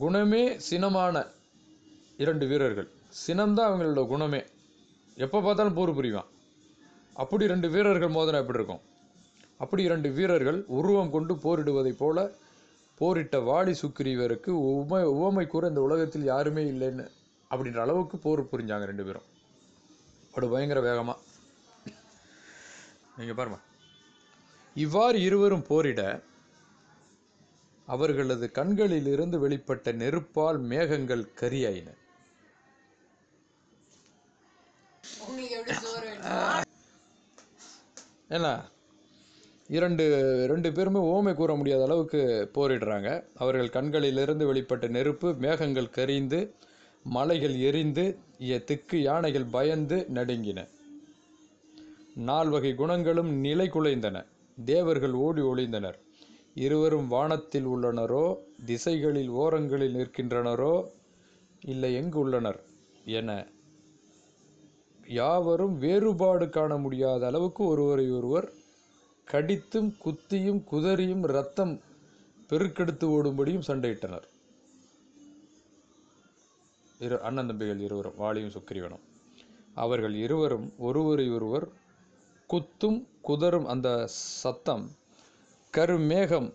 Speaker 1: குணமே சினமான இரண்டு வீரர்கள் சினம்தான் அவங்களோட குணமே எப்போ பார்த்தாலும் போர் புரிவான் அப்படி ரெண்டு வீரர்கள் மோதிரம் எப்படி இருக்கும் அப்படி இரண்டு வீரர்கள் உருவம் கொண்டு போரிடுவதைப் போல போரிட்ட வாடி சுக்ரீவருக்கு உமை உவமை கூற இந்த உலகத்தில் யாருமே இல்லைன்னு அப்படின்ற அளவுக்கு போர் புரிஞ்சாங்க ரெண்டு பேரும் படு பயங்கர வேகமாக நீங்கள் பாருங்க இவ்வாறு இருவரும் போரிட அவர்களது கண்களிலிருந்து வெளிப்பட்ட நெருப்பால் மேகங்கள் கரியாயின என்ன இரண்டு ரெண்டு பேருமே ஓமை கூற முடியாத அளவுக்கு போரிடுறாங்க அவர்கள் கண்களிலிருந்து வெளிப்பட்ட நெருப்பு மேகங்கள் கரிந்து மலைகள் எரிந்து திக்கு யானைகள் பயந்து நடுங்கின நால்வகை குணங்களும் நிலை குலைந்தன தேவர்கள் ஓடி ஒளிந்தனர் இருவரும் வானத்தில் உள்ளனரோ திசைகளில் ஓரங்களில் நிற்கின்றனரோ இல்லை எங்கு உள்ளனர் என யாவரும் வேறுபாடு காண முடியாத அளவுக்கு ஒருவரை ஒருவர் கடித்தும் குத்தியும் குதறியும் ரத்தம் பெருக்கெடுத்து ஓடும்படியும் சண்டையிட்டனர் இரு அண்ணன் தம்பிகள் இருவரும் வாலியும் சுக்கிரிவனும் அவர்கள் இருவரும் ஒருவரை ஒருவர் குத்தும் குதரும் அந்த சத்தம் கருமேகம்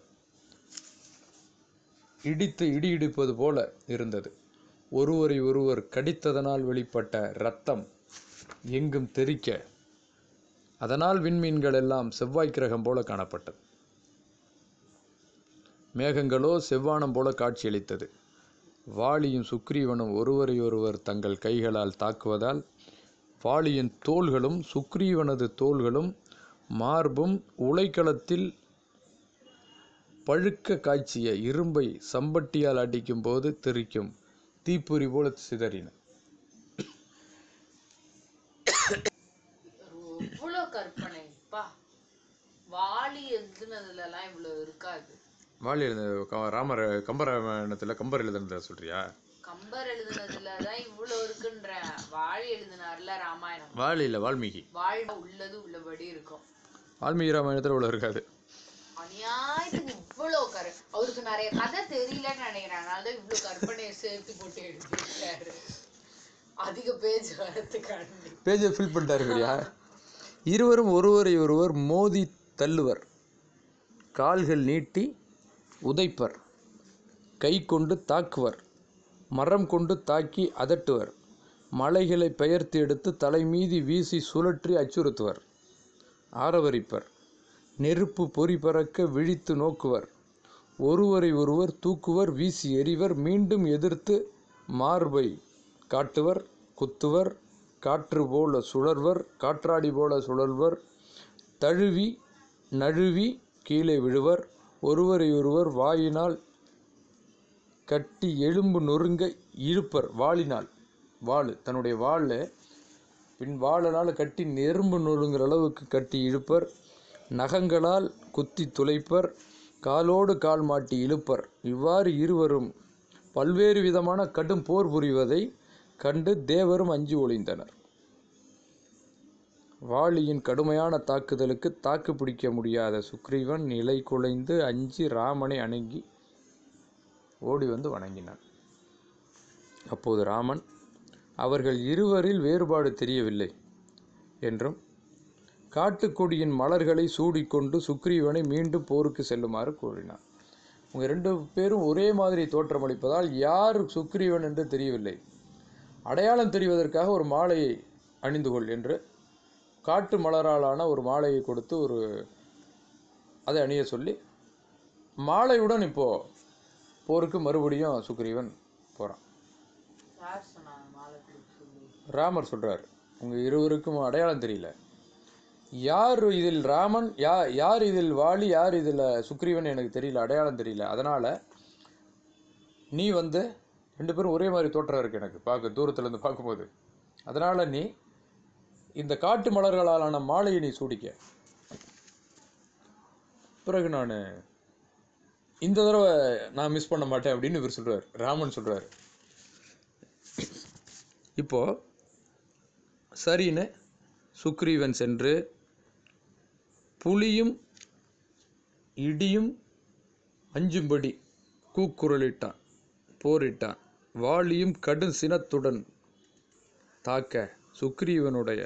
Speaker 1: இடித்து இடி இடிப்பது போல இருந்தது ஒருவரை ஒருவர் கடித்ததனால் வெளிப்பட்ட இரத்தம் எங்கும் தெரிக்க அதனால் விண்மீன்கள் எல்லாம் செவ்வாய் கிரகம் போல காணப்பட்டது மேகங்களோ செவ்வானம் போல காட்சியளித்தது வாளியும் சுக்ரீவனும் ஒருவரையொருவர் தங்கள் கைகளால் தாக்குவதால் வாளியின் தோள்களும் சுக்ரீவனது தோள்களும் மார்பும் உலைக்களத்தில் பழுக்க காய்ச்சிய இரும்பை சம்பட்டியால் அடிக்கும் போது தெரிக்கும் தீப்பொறி போல சிதறின கற்பனை வாலி எழுதுனதுலாம் இவ்வளவு இருக்காது வாலி எழுத ராமர் கம்பராமாயணத்தில் கம்பர் எழுதுனத சொல்றியா கம்பர் எழுதுனதுல இவ்வளவு இருக்குன்ற வாலி எழுதினார்ல ராமாயணம் வாலி இல்ல வால்மீகி வாழ் உள்ளது உள்ளபடி இருக்கும் வால்மீகி ராமாயணத்துல உள்ள இருக்காது அநியாயத்துக்கு இவ்வளவு கரு அவருக்கு நிறைய கதை தெரியலன்னு நினைக்கிறேன் அதனால இவ்வளவு கற்பனையை சேர்த்து போட்டு எடுத்துட்டாரு அதிக பேஜ் வரதுக்காண்டி பேஜை ஃபில் பண்ணிட்டாரு இருவரும் ஒருவரை ஒருவர் மோதி தள்ளுவர் கால்கள் நீட்டி உதைப்பர் கை கொண்டு தாக்குவர் மரம் கொண்டு தாக்கி அதட்டுவர் மலைகளை பெயர்த்து எடுத்து தலைமீதி வீசி சுழற்றி அச்சுறுத்துவர் ஆரவரிப்பர் நெருப்பு பொறி பறக்க விழித்து நோக்குவர் ஒருவரை ஒருவர் தூக்குவர் வீசி எறிவர் மீண்டும் எதிர்த்து மார்பை காட்டுவர் குத்துவர் காற்று போல சுழல்வர் காற்றாடி போல சுழல்வர் தழுவி நழுவி கீழே விழுவர் ஒருவரையொருவர் வாயினால் கட்டி எலும்பு நொறுங்க இழுப்பர் வாளினால் வாள் தன்னுடைய வாழ பின் வாழனால் கட்டி நெரும்பு நொறுங்குற அளவுக்கு கட்டி இழுப்பர் நகங்களால் குத்தி துளைப்பர் காலோடு கால் மாட்டி இழுப்பர் இவ்வாறு இருவரும் பல்வேறு விதமான கடும் போர் புரிவதை கண்டு தேவரும் அஞ்சு ஒளிந்தனர் வாலியின் கடுமையான தாக்குதலுக்கு தாக்கு பிடிக்க முடியாத சுக்ரீவன் நிலை குலைந்து அஞ்சி ராமனை அணுகி ஓடி வந்து வணங்கினான் அப்போது ராமன் அவர்கள் இருவரில் வேறுபாடு தெரியவில்லை என்றும் காட்டுக்கொடியின் மலர்களை சூடிக்கொண்டு சுக்ரீவனை மீண்டும் போருக்கு செல்லுமாறு கூறினார் உங்கள் ரெண்டு பேரும் ஒரே மாதிரி தோற்றமளிப்பதால் யார் சுக்ரீவன் என்று தெரியவில்லை அடையாளம் தெரிவதற்காக ஒரு மாலையை அணிந்து கொள் என்று காட்டு மலராலான ஒரு மாலையை கொடுத்து ஒரு அதை அணிய சொல்லி மாலையுடன் இப்போது போருக்கு மறுபடியும் சுக்ரீவன் போகிறான் ராமர் சொல்கிறார் உங்கள் இருவருக்கும் அடையாளம் தெரியல யார் இதில் ராமன் யா யார் இதில் வாலி யார் இதில் சுக்ரீவன் எனக்கு தெரியல அடையாளம் தெரியல அதனால் நீ வந்து ரெண்டு பேரும் ஒரே மாதிரி தோற்றம் இருக்குது எனக்கு பார்க்க தூரத்துலேருந்து பார்க்கும்போது அதனால் நீ இந்த காட்டு மலர்களாலான மாலையை நீ சூடிக்க பிறகு நான் இந்த தடவை நான் மிஸ் பண்ண மாட்டேன் அப்படின்னு இவர் சொல்கிறார் ராமன் சொல்கிறார் இப்போது சரின்னு சுக்ரீவன் சென்று புலியும் இடியும் அஞ்சும்படி கூக்குரலிட்டான் போரிட்டான் வாளியும் கடும் சினத்துடன் தாக்க சுக்ரீவனுடைய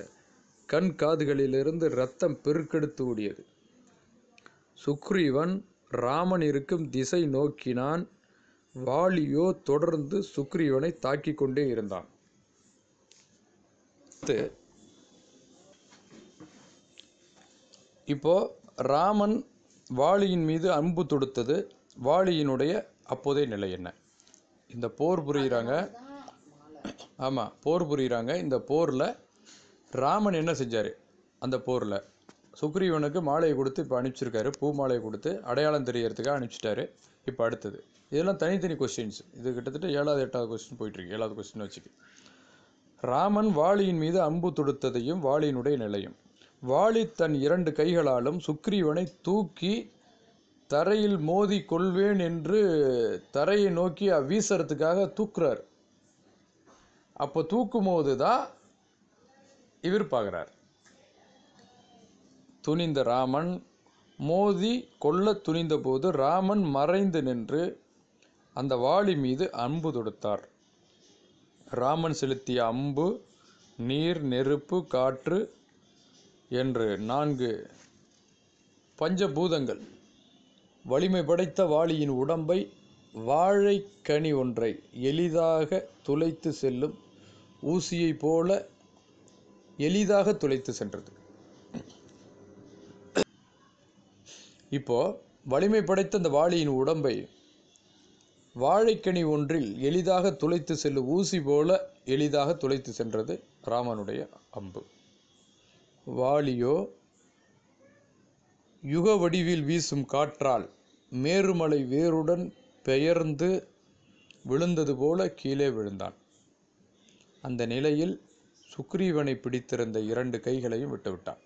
Speaker 1: கண் காதுகளிலிருந்து இரத்தம் பெருக்கெடுத்து ஓடியது சுக்ரீவன் ராமன் இருக்கும் திசை நோக்கினான் வாலியோ தொடர்ந்து சுக்ரீவனை தாக்கி கொண்டே இருந்தான் இப்போ ராமன் வாலியின் மீது அன்பு தொடுத்தது வாலியினுடைய அப்போதைய நிலை என்ன இந்த போர் புரிகிறாங்க ஆமாம் போர் புரிகிறாங்க இந்த போரில் ராமன் என்ன செஞ்சார் அந்த போரில் சுக்ரீவனுக்கு மாலையை கொடுத்து இப்போ அனுப்பிச்சிருக்காரு பூ மாலையை கொடுத்து அடையாளம் தெரியறதுக்காக அனுப்பிச்சிட்டாரு இப்போ அடுத்தது இதெல்லாம் தனித்தனி கொஸ்டின்ஸ் இது கிட்டத்தட்ட ஏழாவது எட்டாவது கொஸ்டின் போயிட்டுருக்கு ஏழாவது கொஸ்டின் வச்சுக்கு ராமன் வாளியின் மீது அம்பு தொடுத்ததையும் வாளியினுடைய நிலையும் வாளி தன் இரண்டு கைகளாலும் சுக்ரீவனை தூக்கி தரையில் மோதி கொள்வேன் என்று தரையை நோக்கி வீசறதுக்காக தூக்குறார் அப்போ தூக்கும் போது தான் இவர் பார்க்குறார் துணிந்த ராமன் மோதி கொல்ல துணிந்த போது ராமன் மறைந்து நின்று அந்த வாளி மீது அன்பு தொடுத்தார் ராமன் செலுத்திய அம்பு நீர் நெருப்பு காற்று என்று நான்கு பஞ்சபூதங்கள் வலிமை படைத்த வாளியின் உடம்பை வாழைக்கனி ஒன்றை எளிதாக துளைத்து செல்லும் ஊசியைப் போல எளிதாக துளைத்து சென்றது இப்போ வலிமை படைத்த அந்த வாளியின் உடம்பை வாழைக்கனி ஒன்றில் எளிதாக துளைத்து செல்லும் ஊசி போல எளிதாக துளைத்து சென்றது ராமனுடைய அம்பு வாளியோ யுக வடிவில் வீசும் காற்றால் மேருமலை வேருடன் பெயர்ந்து விழுந்தது போல கீழே விழுந்தான் அந்த நிலையில் சுக்ரீவனை பிடித்திருந்த இரண்டு கைகளையும் விட்டுவிட்டான்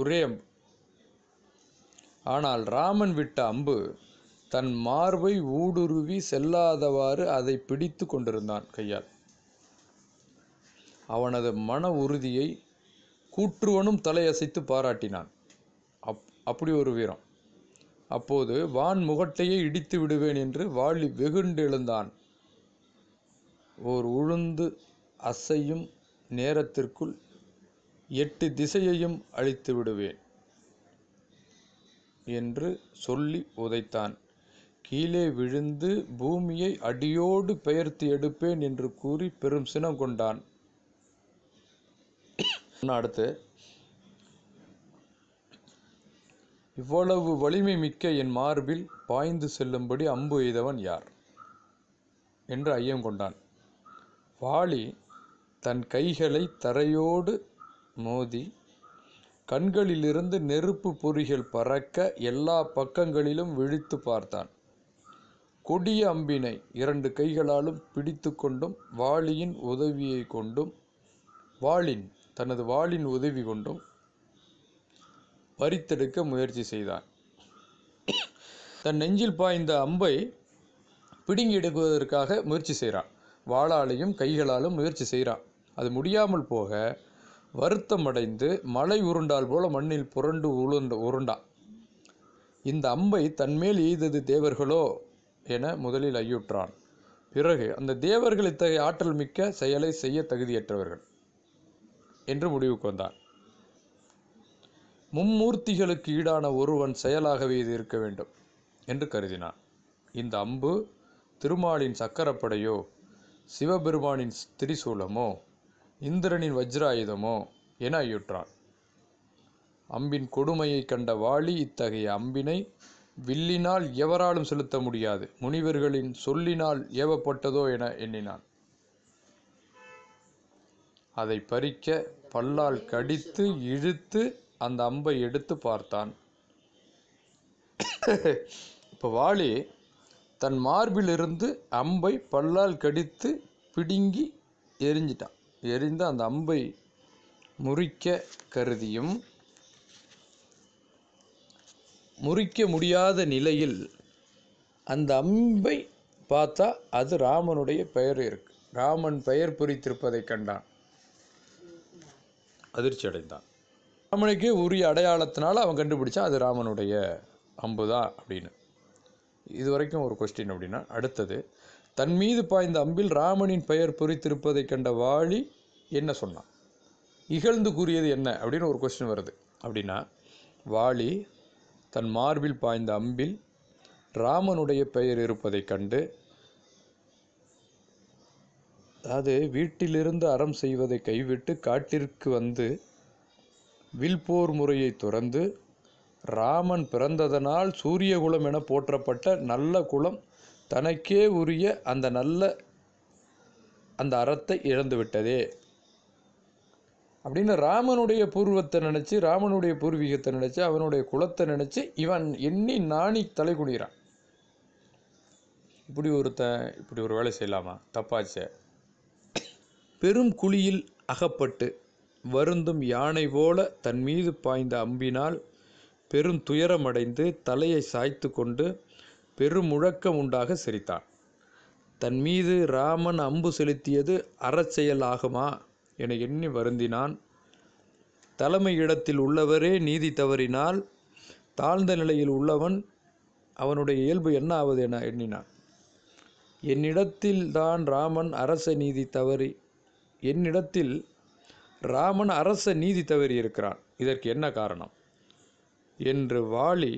Speaker 1: ஒரே அம்பு ஆனால் ராமன் விட்ட அம்பு தன் மார்பை ஊடுருவி செல்லாதவாறு அதை பிடித்து கொண்டிருந்தான் கையால் அவனது மன உறுதியை கூற்றுவனும் தலையசைத்து பாராட்டினான் அப் அப்படி ஒரு வீரம் அப்போது வான் முகட்டையை இடித்து விடுவேன் என்று வாலி வெகுண்டு எழுந்தான் ஓர் உழுந்து அசையும் நேரத்திற்குள் எட்டு திசையையும் அழித்து விடுவேன் என்று சொல்லி உதைத்தான் கீழே விழுந்து பூமியை அடியோடு பெயர்த்து எடுப்பேன் என்று கூறி பெரும் சினம் கொண்டான் அடுத்து இவ்வளவு வலிமை மிக்க என் மார்பில் பாய்ந்து செல்லும்படி அம்பு எய்தவன் யார் என்று ஐயம் கொண்டான் வாலி தன் கைகளை தரையோடு மோதி கண்களிலிருந்து நெருப்பு பொறிகள் பறக்க எல்லா பக்கங்களிலும் விழித்து பார்த்தான் கொடிய அம்பினை இரண்டு கைகளாலும் பிடித்து கொண்டும் வாளியின் உதவியை கொண்டும் வாளின் தனது வாளின் உதவி கொண்டும் பறித்தெடுக்க முயற்சி செய்தான் தன் நெஞ்சில் பாய்ந்த அம்பை பிடுங்கி எடுக்குவதற்காக முயற்சி செய்கிறான் வாளாலையும் கைகளாலும் முயற்சி செய்கிறான் அது முடியாமல் போக வருத்தம் அடைந்து மலை உருண்டால் போல மண்ணில் புரண்டு உளுண்டு உருண்டான் இந்த அம்பை தன்மேல் எய்தது தேவர்களோ என முதலில் ஐயுற்றான் பிறகு அந்த தேவர்கள் இத்தகைய ஆற்றல் மிக்க செயலை செய்ய தகுதியற்றவர்கள் என்று முடிவுக்கு வந்தான் மும்மூர்த்திகளுக்கு ஈடான ஒருவன் செயலாகவே இது இருக்க வேண்டும் என்று கருதினான் இந்த அம்பு திருமாலின் சக்கரப்படையோ சிவபெருமானின் திரிசூலமோ இந்திரனின் வஜ்ராயுதமோ என ஐயுற்றான் அம்பின் கொடுமையைக் கண்ட வாலி இத்தகைய அம்பினை வில்லினால் எவராலும் செலுத்த முடியாது முனிவர்களின் சொல்லினால் ஏவப்பட்டதோ என எண்ணினான் அதை பறிக்க பல்லால் கடித்து இழுத்து அந்த அம்பை எடுத்து பார்த்தான் இப்போ வாலி தன் மார்பிலிருந்து அம்பை பல்லால் கடித்து பிடுங்கி எரிஞ்சிட்டான் எரிந்து அந்த அம்பை முறிக்க கருதியும் முறிக்க முடியாத நிலையில் அந்த அம்பை பார்த்தா அது ராமனுடைய பெயர் இருக்கு ராமன் பெயர் பொறித்திருப்பதை கண்டான் அதிர்ச்சி அடைந்தான் ராமனுக்கு உரிய அடையாளத்தினால் அவன் கண்டுபிடிச்சான் அது ராமனுடைய அம்பு தான் அப்படின்னு இது வரைக்கும் ஒரு கொஸ்டின் அப்படின்னா அடுத்தது தன் மீது பாய்ந்த அம்பில் ராமனின் பெயர் பொறித்திருப்பதை கண்ட வாளி என்ன சொன்னான் இகழ்ந்து கூறியது என்ன அப்படின்னு ஒரு கொஸ்டின் வருது அப்படின்னா வாளி தன் மார்பில் பாய்ந்த அம்பில் ராமனுடைய பெயர் இருப்பதை கண்டு அதாவது வீட்டிலிருந்து அறம் செய்வதை கைவிட்டு காட்டிற்கு வந்து வில் போர் முறையை துறந்து ராமன் பிறந்ததனால் சூரிய குலம் என போற்றப்பட்ட நல்ல குலம் தனக்கே உரிய அந்த நல்ல அந்த அறத்தை இழந்துவிட்டதே அப்படின்னு ராமனுடைய பூர்வத்தை நினச்சி ராமனுடைய பூர்வீகத்தை நினச்சி அவனுடைய குலத்தை நினச்சி இவன் எண்ணி நாணி தலை குடிகிறான் இப்படி ஒருத்தன் இப்படி ஒரு வேலை செய்யலாமா தப்பாச்ச பெரும் குழியில் அகப்பட்டு வருந்தும் யானை போல தன் மீது பாய்ந்த அம்பினால் பெரும் அடைந்து தலையை சாய்த்து கொண்டு முழக்கம் உண்டாக சிரித்தான் தன் மீது ராமன் அம்பு செலுத்தியது அறச்செயல் ஆகுமா என எண்ணி வருந்தினான் தலைமை இடத்தில் உள்ளவரே நீதி தவறினால் தாழ்ந்த நிலையில் உள்ளவன் அவனுடைய இயல்பு என்ன ஆவது என எண்ணினான் என்னிடத்தில் தான் ராமன் அரச நீதி தவறி என்னிடத்தில் ராமன் அரச நீதி தவறி இருக்கிறான் இதற்கு என்ன காரணம் என்று வாளி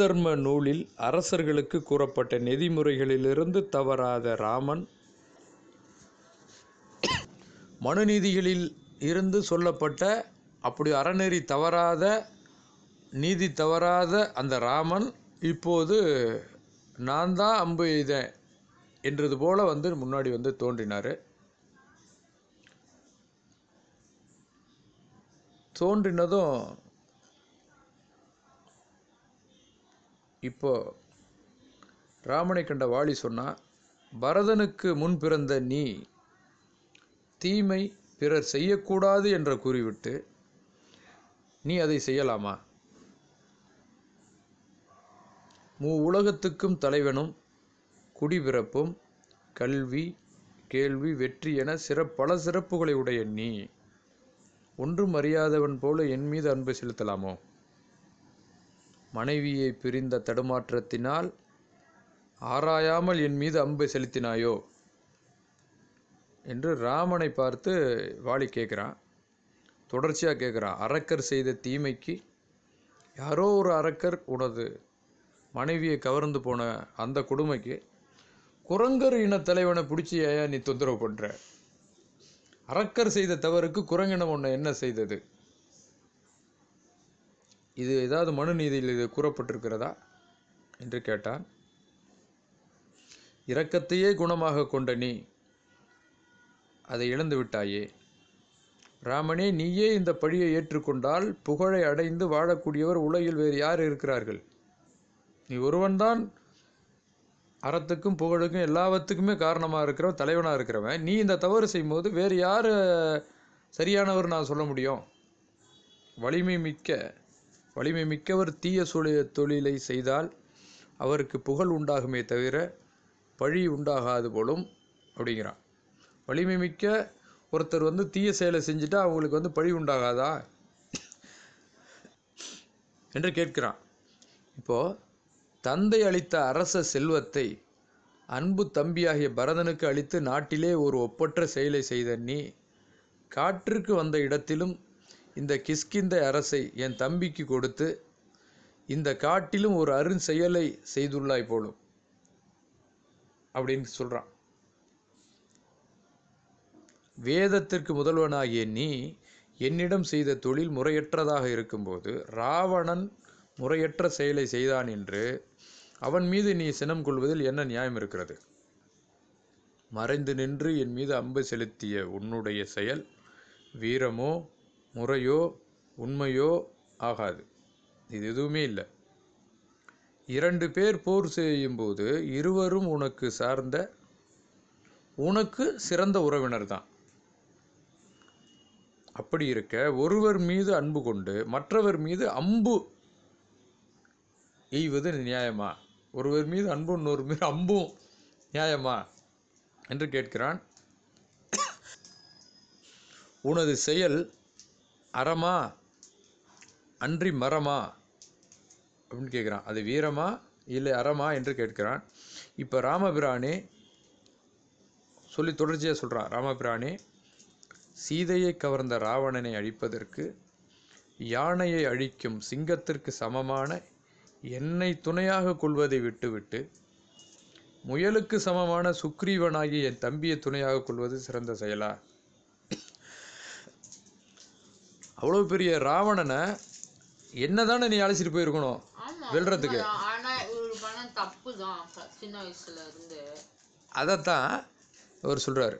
Speaker 1: தர்ம நூலில் அரசர்களுக்கு கூறப்பட்ட நெறிமுறைகளிலிருந்து தவறாத ராமன் மனுநீதிகளில் இருந்து சொல்லப்பட்ட அப்படி அறநெறி தவறாத நீதி தவறாத அந்த ராமன் இப்போது நான் தான் அம்பு எய்தேன் என்றது போல வந்து முன்னாடி வந்து தோன்றினார் தோன்றினதும் இப்போ ராமனை கண்ட வாலி சொன்னால் பரதனுக்கு முன் பிறந்த நீ தீமை பிறர் செய்யக்கூடாது என்று கூறிவிட்டு நீ அதை செய்யலாமா மூ உலகத்துக்கும் தலைவனும் குடிபிறப்பும் கல்வி கேள்வி வெற்றி என சிற பல சிறப்புகளை உடைய நீ ஒன்றும் அறியாதவன் போல என் மீது அன்பு செலுத்தலாமோ மனைவியை பிரிந்த தடுமாற்றத்தினால் ஆராயாமல் என் மீது அன்பு செலுத்தினாயோ என்று ராமனை பார்த்து வாலி கேட்குறான் தொடர்ச்சியாக கேட்குறான் அரக்கர் செய்த தீமைக்கு யாரோ ஒரு அரக்கர் உனது மனைவியை கவர்ந்து போன அந்த கொடுமைக்கு குரங்கர் இன தலைவனை பிடிச்சி ஏன் நீ தொந்தரவு பண்ணுற அரக்கர் செய்த தவறுக்கு குரங்கினம் ஒன்று என்ன செய்தது இது ஏதாவது மனு நீதியில் இது கூறப்பட்டிருக்கிறதா என்று கேட்டான் இரக்கத்தையே குணமாக கொண்ட நீ அதை இழந்து விட்டாயே ராமனே நீயே இந்த பழியை ஏற்றுக்கொண்டால் புகழை அடைந்து வாழக்கூடியவர் உலகில் வேறு யார் இருக்கிறார்கள் நீ ஒருவன்தான் அறத்துக்கும் புகழுக்கும் எல்லாவற்றுக்குமே காரணமாக இருக்கிற தலைவனாக இருக்கிறவன் நீ இந்த தவறு செய்யும்போது வேறு யார் சரியானவர் நான் சொல்ல முடியும் வலிமை மிக்க வலிமை மிக்கவர் தீய சூழ தொழிலை செய்தால் அவருக்கு புகழ் உண்டாகுமே தவிர பழி உண்டாகாது போலும் அப்படிங்கிறான் வலிமை மிக்க ஒருத்தர் வந்து தீய செயலை செஞ்சுட்டா அவங்களுக்கு வந்து பழி உண்டாகாதா என்று கேட்கிறான் இப்போது தந்தை அளித்த அரச செல்வத்தை அன்பு தம்பியாகிய பரதனுக்கு அளித்து நாட்டிலே ஒரு ஒப்பற்ற செயலை செய்த நீ காற்றுக்கு வந்த இடத்திலும் இந்த கிஸ்கிந்த அரசை என் தம்பிக்கு கொடுத்து இந்த காட்டிலும் ஒரு அருண் செயலை செய்துள்ளாய் போலும் அப்படின்னு சொல்கிறான் வேதத்திற்கு முதல்வனாகிய நீ என்னிடம் செய்த தொழில் முறையற்றதாக இருக்கும்போது ராவணன் முறையற்ற செயலை செய்தான் என்று அவன் மீது நீ சினம் கொள்வதில் என்ன நியாயம் இருக்கிறது மறைந்து நின்று என் மீது அம்பு செலுத்திய உன்னுடைய செயல் வீரமோ முறையோ உண்மையோ ஆகாது இது எதுவுமே இல்லை இரண்டு பேர் போர் செய்யும்போது இருவரும் உனக்கு சார்ந்த உனக்கு சிறந்த உறவினர் தான் அப்படி இருக்க ஒருவர் மீது அன்பு கொண்டு மற்றவர் மீது அம்பு எய்வது நியாயமா ஒருவர் மீது அன்பும் இன்னொரு மீது அம்பும் நியாயமா என்று கேட்கிறான் உனது செயல் அறமா அன்றி மரமா அப்படின்னு கேட்குறான் அது வீரமா இல்லை அறமா என்று கேட்கிறான் இப்போ ராமபிரானே சொல்லி தொடர்ச்சியாக சொல்கிறான் ராமபிரானே சீதையை கவர்ந்த ராவணனை அழிப்பதற்கு யானையை அழிக்கும் சிங்கத்திற்கு சமமான என்னை துணையாக கொள்வதை விட்டுவிட்டு முயலுக்கு சமமான சுக்ரீவனாகி என் தம்பியை துணையாக கொள்வது சிறந்த செயலா அவ்வளோ பெரிய ராவணனை என்னதான நீ அழைச்சிட்டு போயிருக்கணும் வெல்றதுக்கு அதைத்தான் அவர் சொல்றாரு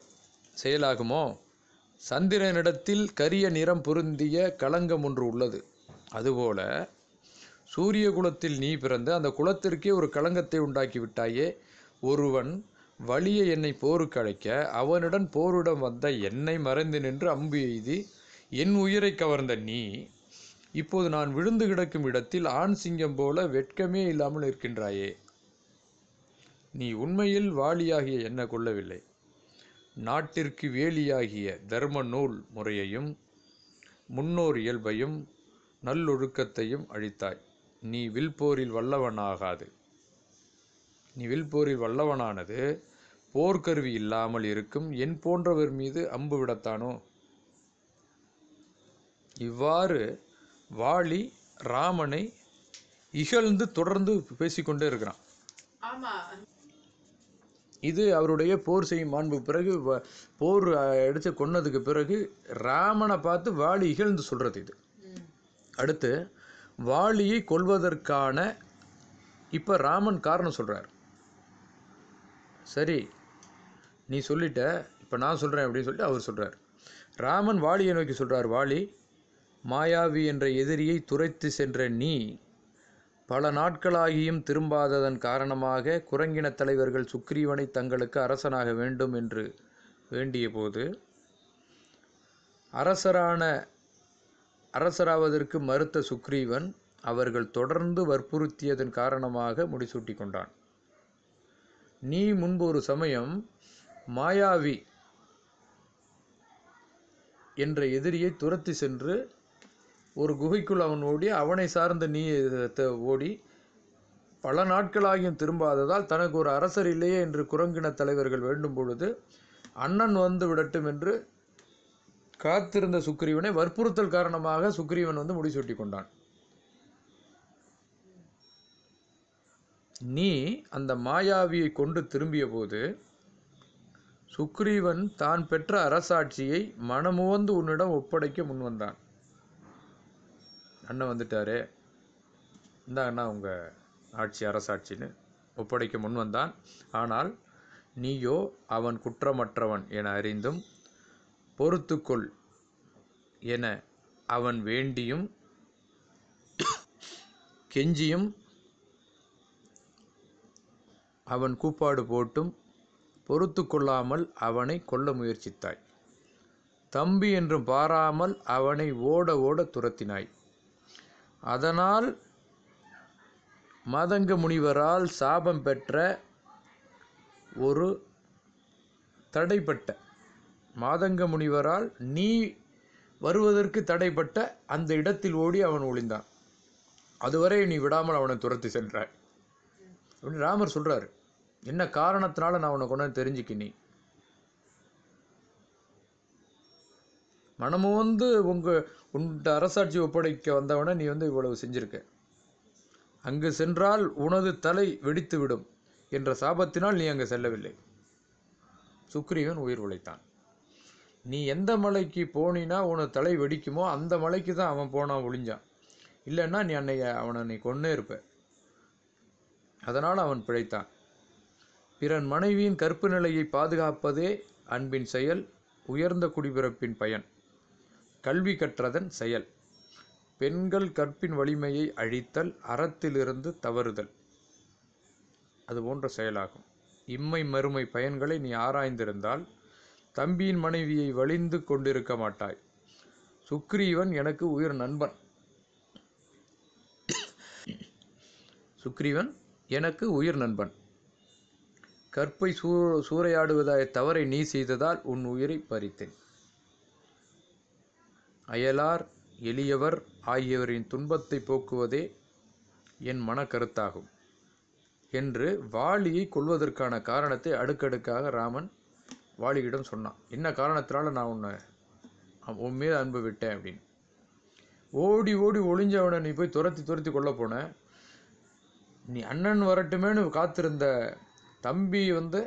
Speaker 1: செயலாகுமோ சந்திரனிடத்தில் கரிய நிறம் பொருந்திய களங்கம் ஒன்று உள்ளது அதுபோல சூரிய குலத்தில் நீ பிறந்து அந்த குலத்திற்கே ஒரு களங்கத்தை உண்டாக்கி விட்டாயே ஒருவன் வலிய என்னை போருக்கு அழைக்க அவனுடன் போரிடம் வந்த என்னை மறைந்து நின்று அம்பு எய்தி என் உயிரை கவர்ந்த நீ இப்போது நான் விழுந்து கிடக்கும் இடத்தில் ஆண் சிங்கம் போல வெட்கமே இல்லாமல் இருக்கின்றாயே நீ உண்மையில் வாலியாகிய என்ன கொள்ளவில்லை நாட்டிற்கு வேலியாகிய தர்ம நூல் முறையையும் முன்னோர் இயல்பையும் நல்லொழுக்கத்தையும் அழித்தாய் நீ வில்போரில் வல்லவனாகாது நீ வில்போரில் வல்லவனானது போர்க்கருவி இல்லாமல் இருக்கும் என் போன்றவர் மீது அம்பு விடத்தானோ இவ்வாறு வாலி ராமனை இகழ்ந்து தொடர்ந்து பேசிக்கொண்டே இருக்கிறான் இது அவருடைய போர் செய்யும் மாண்பு பிறகு போர் எடுத்து கொன்னதுக்கு பிறகு ராமனை பார்த்து வாலி இகழ்ந்து சொல்கிறது இது அடுத்து வாலியை கொள்வதற்கான இப்போ ராமன் காரணம் சொல்கிறார் சரி நீ சொல்லிட்ட இப்போ நான் சொல்கிறேன் அப்படின்னு சொல்லிட்டு அவர் சொல்கிறார் ராமன் வாலியை நோக்கி சொல்கிறார் வாலி மாயாவி என்ற எதிரியை துரைத்து சென்ற நீ பல நாட்களாகியும் திரும்பாததன் காரணமாக குரங்கின தலைவர்கள் சுக்ரீவனை தங்களுக்கு அரசனாக வேண்டும் என்று வேண்டிய போது அரசரான அரசராவதற்கு மறுத்த சுக்ரீவன் அவர்கள் தொடர்ந்து வற்புறுத்தியதன் காரணமாக முடிசூட்டி கொண்டான் நீ முன்பு ஒரு சமயம் மாயாவி என்ற எதிரியை துரத்தி சென்று ஒரு குகைக்குள் அவன் ஓடி அவனை சார்ந்த நீ ஓடி பல நாட்களாகியும் திரும்பாததால் தனக்கு ஒரு அரசர் இல்லையே என்று குரங்கின தலைவர்கள் வேண்டும் பொழுது அண்ணன் வந்து விடட்டும் என்று காத்திருந்த சுக்ரீவனை வற்புறுத்தல் காரணமாக சுக்ரீவன் வந்து முடிசூட்டி கொண்டான் நீ அந்த மாயாவியை கொண்டு திரும்பிய போது சுக்ரீவன் தான் பெற்ற அரசாட்சியை மனமுவந்து உன்னிடம் ஒப்படைக்க முன் வந்தான் அண்ணன் வந்துட்டாரே இந்த அண்ணா உங்கள் ஆட்சி அரசாட்சின்னு ஒப்படைக்க முன் வந்தான் ஆனால் நீயோ அவன் குற்றமற்றவன் என அறிந்தும் பொறுத்துக்கொள் என அவன் வேண்டியும் கெஞ்சியும் அவன் கூப்பாடு போட்டும் பொறுத்து கொள்ளாமல் அவனை கொல்ல முயற்சித்தாய் தம்பி என்றும் பாராமல் அவனை ஓட ஓட துரத்தினாய் அதனால் மதங்க முனிவரால் சாபம் பெற்ற ஒரு தடைப்பட்ட மாதங்க முனிவரால் நீ வருவதற்கு தடைப்பட்ட அந்த இடத்தில் ஓடி அவன் ஒளிந்தான் அதுவரை நீ விடாமல் அவனை துரத்தி சென்றாய் அப்படின்னு ராமர் சொல்கிறார் என்ன காரணத்தினால நான் உனக்கு ஒன்று தெரிஞ்சுக்க நீ வந்து உங்கள் உன் அரசாட்சி ஒப்படைக்க வந்தவனை நீ வந்து இவ்வளவு செஞ்சுருக்க அங்கு சென்றால் உனது தலை வெடித்து விடும் என்ற சாபத்தினால் நீ அங்கு செல்லவில்லை சுக்ரீவன் உயிர் உழைத்தான் நீ எந்த மலைக்கு போனினா உன தலை வெடிக்குமோ அந்த மலைக்கு தான் அவன் போனான் ஒளிஞ்சான் இல்லைன்னா நீ அன்னைக்கு அவனை நீ கொன்னே இருப்ப அதனால் அவன் பிழைத்தான் பிறன் மனைவியின் கற்பு நிலையை பாதுகாப்பதே அன்பின் செயல் உயர்ந்த குடிபிறப்பின் பயன் கல்வி கற்றதன் செயல் பெண்கள் கற்பின் வலிமையை அழித்தல் அறத்திலிருந்து தவறுதல் அது போன்ற செயலாகும் இம்மை மறுமை பயன்களை நீ ஆராய்ந்திருந்தால் தம்பியின் மனைவியை வழிந்து கொண்டிருக்க மாட்டாய் சுக்ரீவன் எனக்கு உயிர் நண்பன் சுக்ரீவன் எனக்கு உயிர் நண்பன் கற்பை சூ சூறையாடுவதாய் தவறை நீ செய்ததால் உன் உயிரை பறித்தேன் அயலார் எளியவர் ஆகியவரின் துன்பத்தை போக்குவதே என் மனக்கருத்தாகும் என்று வாலியை கொள்வதற்கான காரணத்தை அடுக்கடுக்காக ராமன் வாலிகிடம் சொன்னான் என்ன காரணத்தினால நான் உன்னை உன் மீது அன்பு விட்டேன் அப்படின்னு ஓடி ஓடி ஒளிஞ்ச நீ போய் துரத்தி துரத்தி கொள்ள போன நீ அண்ணன் வரட்டுமேனு காத்திருந்த தம்பி வந்து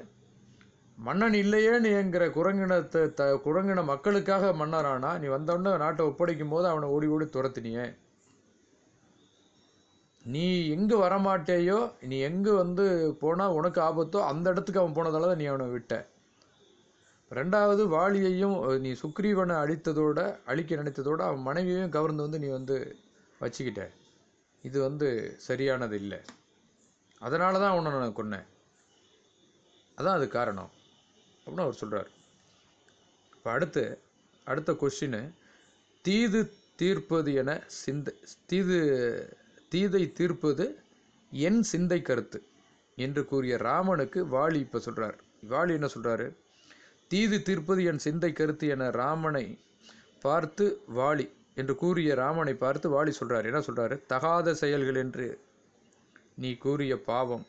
Speaker 1: மன்னன் இல்லையேன்னு என்கிற குரங்கினத்தை த குரங்கின மக்களுக்காக மன்னரானா நீ வந்தவொடனே நாட்டை ஒப்படைக்கும் போது அவனை ஓடி ஓடி துரத்தினியே நீ எங்கே வரமாட்டேயோ நீ எங்கே வந்து போனால் உனக்கு ஆபத்தோ அந்த இடத்துக்கு அவன் போனதால தான் நீ அவனை விட்ட ரெண்டாவது வாலியையும் நீ சுக்ரீவனை அழித்ததோட அழிக்க நினைத்ததோட அவன் மனைவியையும் கவர்ந்து வந்து நீ வந்து வச்சுக்கிட்ட இது வந்து சரியானது இல்லை அதனால தான் உன்னை நான் கொன்னேன் அதான் அது காரணம் அப்படின்னு அவர் சொல்கிறார் இப்போ அடுத்து அடுத்த கொஷின்னு தீது தீர்ப்பது என சிந்தை தீது தீதை தீர்ப்பது என் சிந்தை கருத்து என்று கூறிய ராமனுக்கு வாலி இப்போ சொல்கிறார் வாலி என்ன சொல்கிறாரு தீது தீர்ப்பது என் சிந்தை கருத்து என ராமனை பார்த்து வாலி என்று கூறிய ராமனை பார்த்து வாலி சொல்கிறார் என்ன சொல்கிறாரு தகாத செயல்கள் என்று நீ கூறிய பாவம்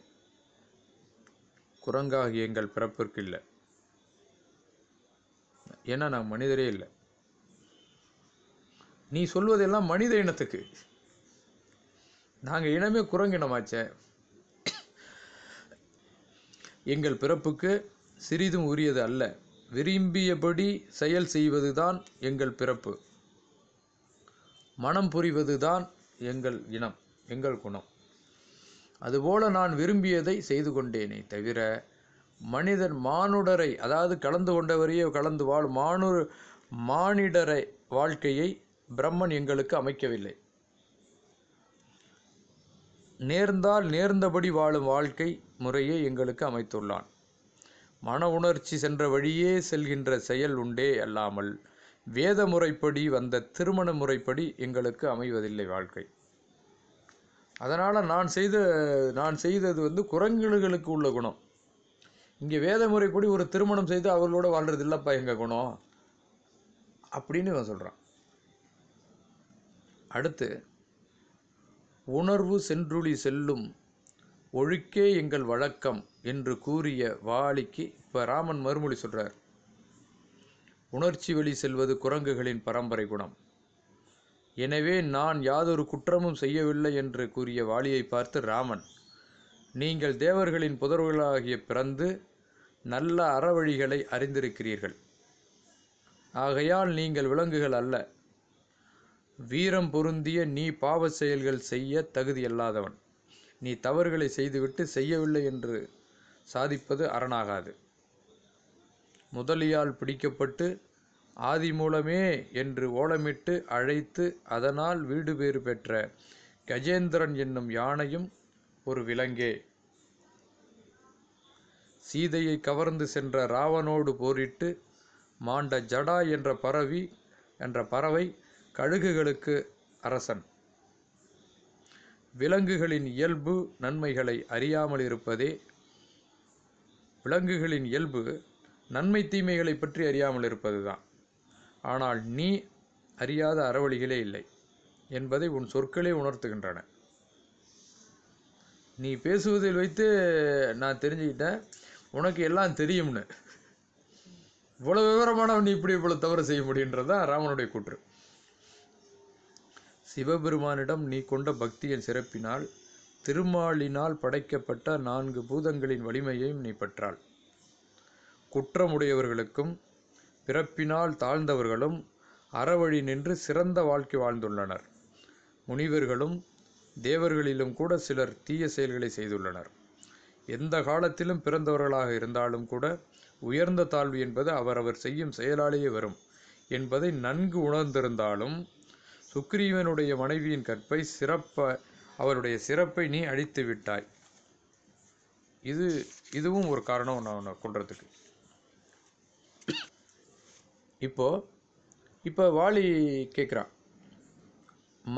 Speaker 1: குரங்காகிய எங்கள் பிறப்பிற்கு இல்லை ஏன்னா நான் மனிதரே இல்லை நீ சொல்வதெல்லாம் மனித இனத்துக்கு நாங்கள் இனமே குரங்கினமாச்சே எங்கள் பிறப்புக்கு சிறிதும் உரியது அல்ல விரும்பியபடி செயல் செய்வதுதான் எங்கள் பிறப்பு மனம் புரிவதுதான் எங்கள் இனம் எங்கள் குணம் அதுபோல நான் விரும்பியதை செய்து கொண்டேனே தவிர மனிதன் மானுடரை அதாவது கலந்து கொண்டவரையே கலந்து வாழ் மானு மானிடரை வாழ்க்கையை பிரம்மன் எங்களுக்கு அமைக்கவில்லை நேர்ந்தால் நேர்ந்தபடி வாழும் வாழ்க்கை முறையை எங்களுக்கு அமைத்துள்ளான் மன உணர்ச்சி சென்ற வழியே செல்கின்ற செயல் உண்டே அல்லாமல் வேத முறைப்படி வந்த திருமண முறைப்படி எங்களுக்கு அமைவதில்லை வாழ்க்கை அதனால் நான் செய்த நான் செய்தது வந்து குரங்குகளுக்கு உள்ள குணம் இங்கே வேத முறைப்படி ஒரு திருமணம் செய்து அவர்களோட வாழ்கிறது இல்லைப்பா எங்கள் குணம் அப்படின்னு இவன் சொல்கிறான் அடுத்து உணர்வு சென்றுளி செல்லும் ஒழுக்கே எங்கள் வழக்கம் என்று கூறிய வாளிக்கு இப்போ ராமன் மறுமொழி சொல்கிறார் உணர்ச்சி வெளி செல்வது குரங்குகளின் பரம்பரை குணம் எனவே நான் யாதொரு குற்றமும் செய்யவில்லை என்று கூறிய வாளியை பார்த்து ராமன் நீங்கள் தேவர்களின் புதர்வர்களாகிய பிறந்து நல்ல அறவழிகளை அறிந்திருக்கிறீர்கள் ஆகையால் நீங்கள் விலங்குகள் அல்ல வீரம் பொருந்திய நீ பாவ செயல்கள் செய்ய தகுதியல்லாதவன் நீ தவறுகளை செய்துவிட்டு செய்யவில்லை என்று சாதிப்பது அரணாகாது முதலியால் பிடிக்கப்பட்டு ஆதி மூலமே என்று ஓலமிட்டு அழைத்து அதனால் வீடு பேறு பெற்ற கஜேந்திரன் என்னும் யானையும் ஒரு விலங்கே சீதையை கவர்ந்து சென்ற ராவனோடு போரிட்டு மாண்ட ஜடா என்ற பறவி என்ற பறவை கழுகுகளுக்கு அரசன் விலங்குகளின் இயல்பு நன்மைகளை அறியாமல் இருப்பதே விலங்குகளின் இயல்பு நன்மை தீமைகளை பற்றி அறியாமல் இருப்பது தான் ஆனால் நீ அறியாத அறவழிகளே இல்லை என்பதை உன் சொற்களே உணர்த்துகின்றன நீ பேசுவதில் வைத்து நான் தெரிஞ்சுக்கிட்டேன் உனக்கு எல்லாம் தெரியும்னு இவ்வளோ விவரமானவன் இப்படி இவ்வளோ தவறு செய்ய முடியுன்றது தான் ராமனுடைய கூற்று சிவபெருமானிடம் நீ கொண்ட பக்தியின் சிறப்பினால் திருமாலினால் படைக்கப்பட்ட நான்கு பூதங்களின் வலிமையையும் நீ பெற்றாள் குற்றமுடையவர்களுக்கும் பிறப்பினால் தாழ்ந்தவர்களும் அறவழி நின்று சிறந்த வாழ்க்கை வாழ்ந்துள்ளனர் முனிவர்களும் தேவர்களிலும் கூட சிலர் தீய செயல்களை செய்துள்ளனர் எந்த காலத்திலும் பிறந்தவர்களாக இருந்தாலும் கூட உயர்ந்த தாழ்வு என்பது அவரவர் செய்யும் செயலாலேயே வரும் என்பதை நன்கு உணர்ந்திருந்தாலும் சுக்ரீவனுடைய மனைவியின் கற்பை சிறப்ப அவருடைய சிறப்பை நீ அழித்து விட்டாய் இது இதுவும் ஒரு காரணம் நான் கொள்றதுக்கு இப்போ இப்போ வாலி கேட்குறான்